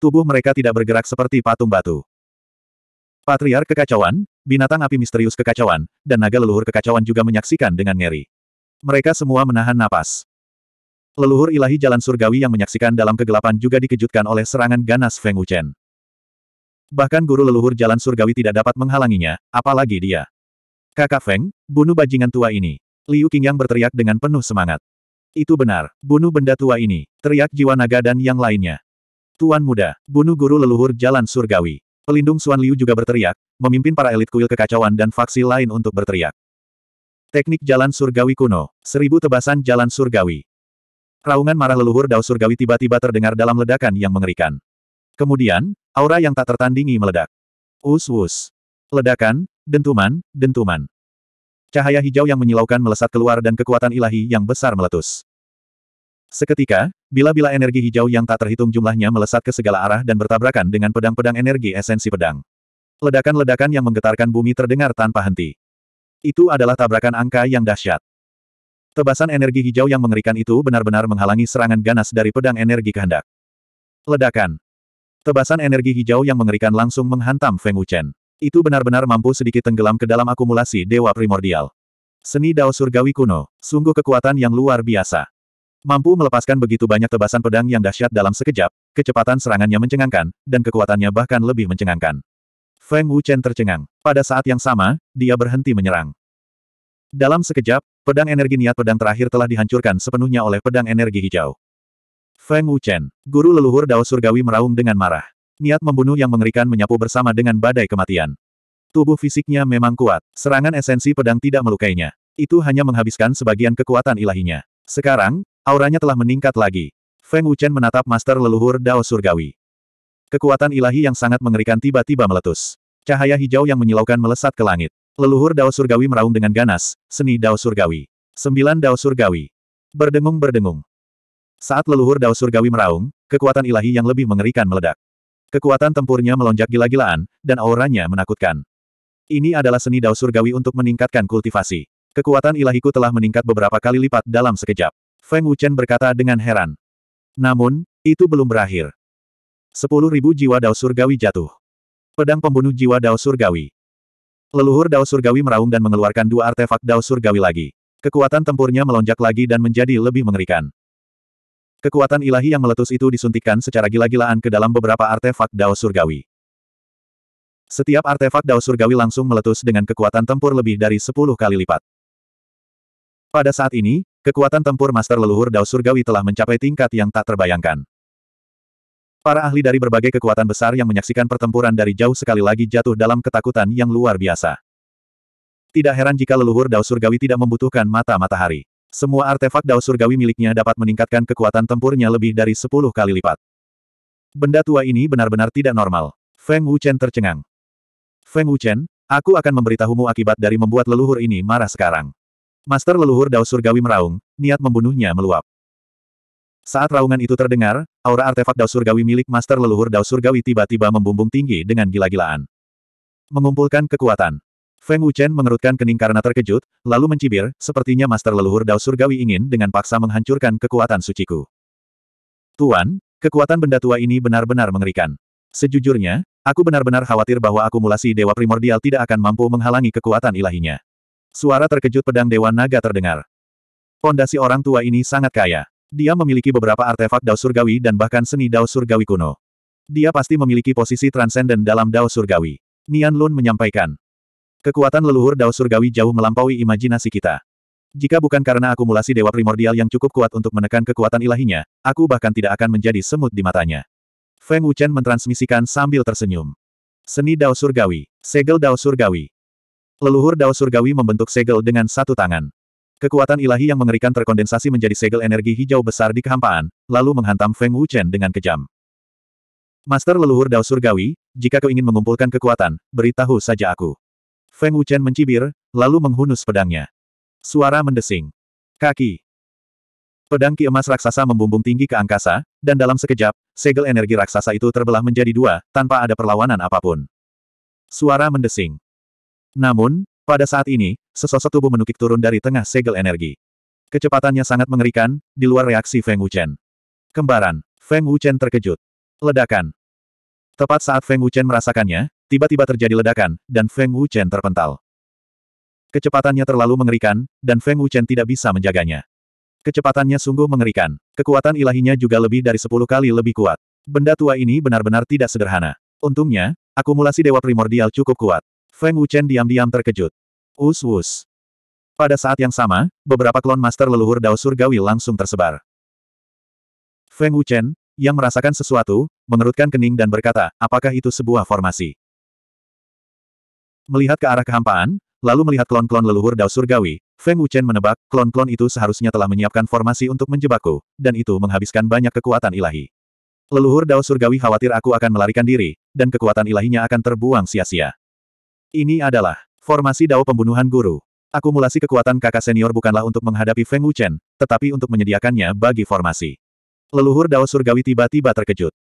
A: Tubuh mereka tidak bergerak seperti patung batu. Patriark kekacauan, binatang api misterius kekacauan, dan naga leluhur kekacauan juga menyaksikan dengan ngeri. Mereka semua menahan napas. Leluhur ilahi jalan surgawi yang menyaksikan dalam kegelapan juga dikejutkan oleh serangan ganas Feng Wuchen. Bahkan guru leluhur jalan surgawi tidak dapat menghalanginya, apalagi dia. Kakak Feng, bunuh bajingan tua ini. Liu Qingyang berteriak dengan penuh semangat. Itu benar, bunuh benda tua ini, teriak jiwa naga dan yang lainnya. Tuan muda, bunuh guru leluhur jalan surgawi. Pelindung Suan Liu juga berteriak, memimpin para elit kuil kekacauan dan faksi lain untuk berteriak. Teknik Jalan Surgawi Kuno, Seribu Tebasan Jalan Surgawi. Raungan marah leluhur Dao Surgawi tiba-tiba terdengar dalam ledakan yang mengerikan. Kemudian, aura yang tak tertandingi meledak. Us-us. Ledakan, dentuman, dentuman. Cahaya hijau yang menyilaukan melesat keluar dan kekuatan ilahi yang besar meletus. Seketika, bila-bila energi hijau yang tak terhitung jumlahnya melesat ke segala arah dan bertabrakan dengan pedang-pedang energi esensi pedang. Ledakan-ledakan yang menggetarkan bumi terdengar tanpa henti. Itu adalah tabrakan angka yang dahsyat. Tebasan energi hijau yang mengerikan itu benar-benar menghalangi serangan ganas dari pedang energi kehendak. Ledakan. Tebasan energi hijau yang mengerikan langsung menghantam Feng Wuchen. Itu benar-benar mampu sedikit tenggelam ke dalam akumulasi dewa primordial. Seni Dao Surgawi kuno, sungguh kekuatan yang luar biasa. Mampu melepaskan begitu banyak tebasan pedang yang dahsyat dalam sekejap, kecepatan serangannya mencengangkan, dan kekuatannya bahkan lebih mencengangkan. Feng Wuchen tercengang. Pada saat yang sama, dia berhenti menyerang. Dalam sekejap, pedang energi niat pedang terakhir telah dihancurkan sepenuhnya oleh pedang energi hijau. Feng Wuchen, guru leluhur Dao Surgawi meraung dengan marah. Niat membunuh yang mengerikan menyapu bersama dengan badai kematian. Tubuh fisiknya memang kuat, serangan esensi pedang tidak melukainya. Itu hanya menghabiskan sebagian kekuatan ilahinya. Sekarang, Auranya telah meningkat lagi. Feng Wuchen menatap master leluhur Dao Surgawi. Kekuatan ilahi yang sangat mengerikan tiba-tiba meletus. Cahaya hijau yang menyilaukan melesat ke langit. Leluhur Dao Surgawi meraung dengan ganas, seni Dao Surgawi. Sembilan Dao Surgawi. Berdengung-berdengung. Saat leluhur Dao Surgawi meraung, kekuatan ilahi yang lebih mengerikan meledak. Kekuatan tempurnya melonjak gila-gilaan, dan auranya menakutkan. Ini adalah seni Dao Surgawi untuk meningkatkan kultivasi. Kekuatan ilahiku telah meningkat beberapa kali lipat dalam sekejap. Feng Wuchen berkata dengan heran. Namun, itu belum berakhir. Sepuluh ribu jiwa Dao Surgawi jatuh. Pedang pembunuh jiwa Dao Surgawi. Leluhur Dao Surgawi meraung dan mengeluarkan dua artefak Dao Surgawi lagi. Kekuatan tempurnya melonjak lagi dan menjadi lebih mengerikan. Kekuatan ilahi yang meletus itu disuntikkan secara gila-gilaan ke dalam beberapa artefak Dao Surgawi. Setiap artefak Dao Surgawi langsung meletus dengan kekuatan tempur lebih dari sepuluh kali lipat. Pada saat ini, Kekuatan tempur Master Leluhur Dao Surgawi telah mencapai tingkat yang tak terbayangkan. Para ahli dari berbagai kekuatan besar yang menyaksikan pertempuran dari jauh sekali lagi jatuh dalam ketakutan yang luar biasa. Tidak heran jika leluhur Dao Surgawi tidak membutuhkan mata matahari. Semua artefak Dao Surgawi miliknya dapat meningkatkan kekuatan tempurnya lebih dari 10 kali lipat. Benda tua ini benar-benar tidak normal. Feng Wuchen tercengang. Feng Wuchen, aku akan memberitahumu akibat dari membuat leluhur ini marah sekarang. Master leluhur Dao Surgawi meraung, niat membunuhnya meluap. Saat raungan itu terdengar, aura artefak Dao Surgawi milik Master leluhur Dao Surgawi tiba-tiba membumbung tinggi dengan gila-gilaan. Mengumpulkan kekuatan. Feng Wuchen mengerutkan kening karena terkejut, lalu mencibir, sepertinya Master leluhur Dao Surgawi ingin dengan paksa menghancurkan kekuatan suciku. Tuan, kekuatan benda tua ini benar-benar mengerikan. Sejujurnya, Aku benar-benar khawatir bahwa akumulasi Dewa Primordial tidak akan mampu menghalangi kekuatan ilahinya. Suara terkejut pedang Dewa Naga terdengar. Pondasi orang tua ini sangat kaya. Dia memiliki beberapa artefak Dao Surgawi dan bahkan seni Dao Surgawi kuno. Dia pasti memiliki posisi transenden dalam Dao Surgawi. Nian Lun menyampaikan. Kekuatan leluhur Dao Surgawi jauh melampaui imajinasi kita. Jika bukan karena akumulasi dewa primordial yang cukup kuat untuk menekan kekuatan ilahinya, aku bahkan tidak akan menjadi semut di matanya. Feng Wuchen mentransmisikan sambil tersenyum. Seni Dao Surgawi, Segel Dao Surgawi, Leluhur Dao Surgawi membentuk segel dengan satu tangan. Kekuatan ilahi yang mengerikan terkondensasi menjadi segel energi hijau besar di kehampaan, lalu menghantam Feng Wuchen dengan kejam. Master leluhur Dao Surgawi, jika kau ingin mengumpulkan kekuatan, beritahu saja aku. Feng Wuchen mencibir, lalu menghunus pedangnya. Suara mendesing. Kaki. Pedang ki emas raksasa membumbung tinggi ke angkasa, dan dalam sekejap, segel energi raksasa itu terbelah menjadi dua, tanpa ada perlawanan apapun. Suara mendesing. Namun, pada saat ini, sesosok tubuh menukik turun dari tengah segel energi. Kecepatannya sangat mengerikan, di luar reaksi Feng Wuchen. Kembaran, Feng Wuchen terkejut. Ledakan. Tepat saat Feng Wuchen merasakannya, tiba-tiba terjadi ledakan, dan Feng Wuchen terpental. Kecepatannya terlalu mengerikan, dan Feng Wuchen tidak bisa menjaganya. Kecepatannya sungguh mengerikan. Kekuatan ilahinya juga lebih dari sepuluh kali lebih kuat. Benda tua ini benar-benar tidak sederhana. Untungnya, akumulasi dewa primordial cukup kuat. Feng Wuchen diam-diam terkejut. Us-us. Pada saat yang sama, beberapa klon master leluhur Dao Surgawi langsung tersebar. Feng Wuchen, yang merasakan sesuatu, mengerutkan kening dan berkata, apakah itu sebuah formasi? Melihat ke arah kehampaan, lalu melihat klon-klon leluhur Dao Surgawi, Feng Wuchen menebak, klon-klon itu seharusnya telah menyiapkan formasi untuk menjebakku, dan itu menghabiskan banyak kekuatan ilahi. Leluhur Dao Surgawi khawatir aku akan melarikan diri, dan kekuatan ilahinya akan terbuang sia-sia. Ini adalah formasi Dao pembunuhan guru. Akumulasi kekuatan kakak senior bukanlah untuk menghadapi Feng Wuchen, tetapi untuk menyediakannya bagi formasi. Leluhur Dao Surgawi tiba-tiba terkejut.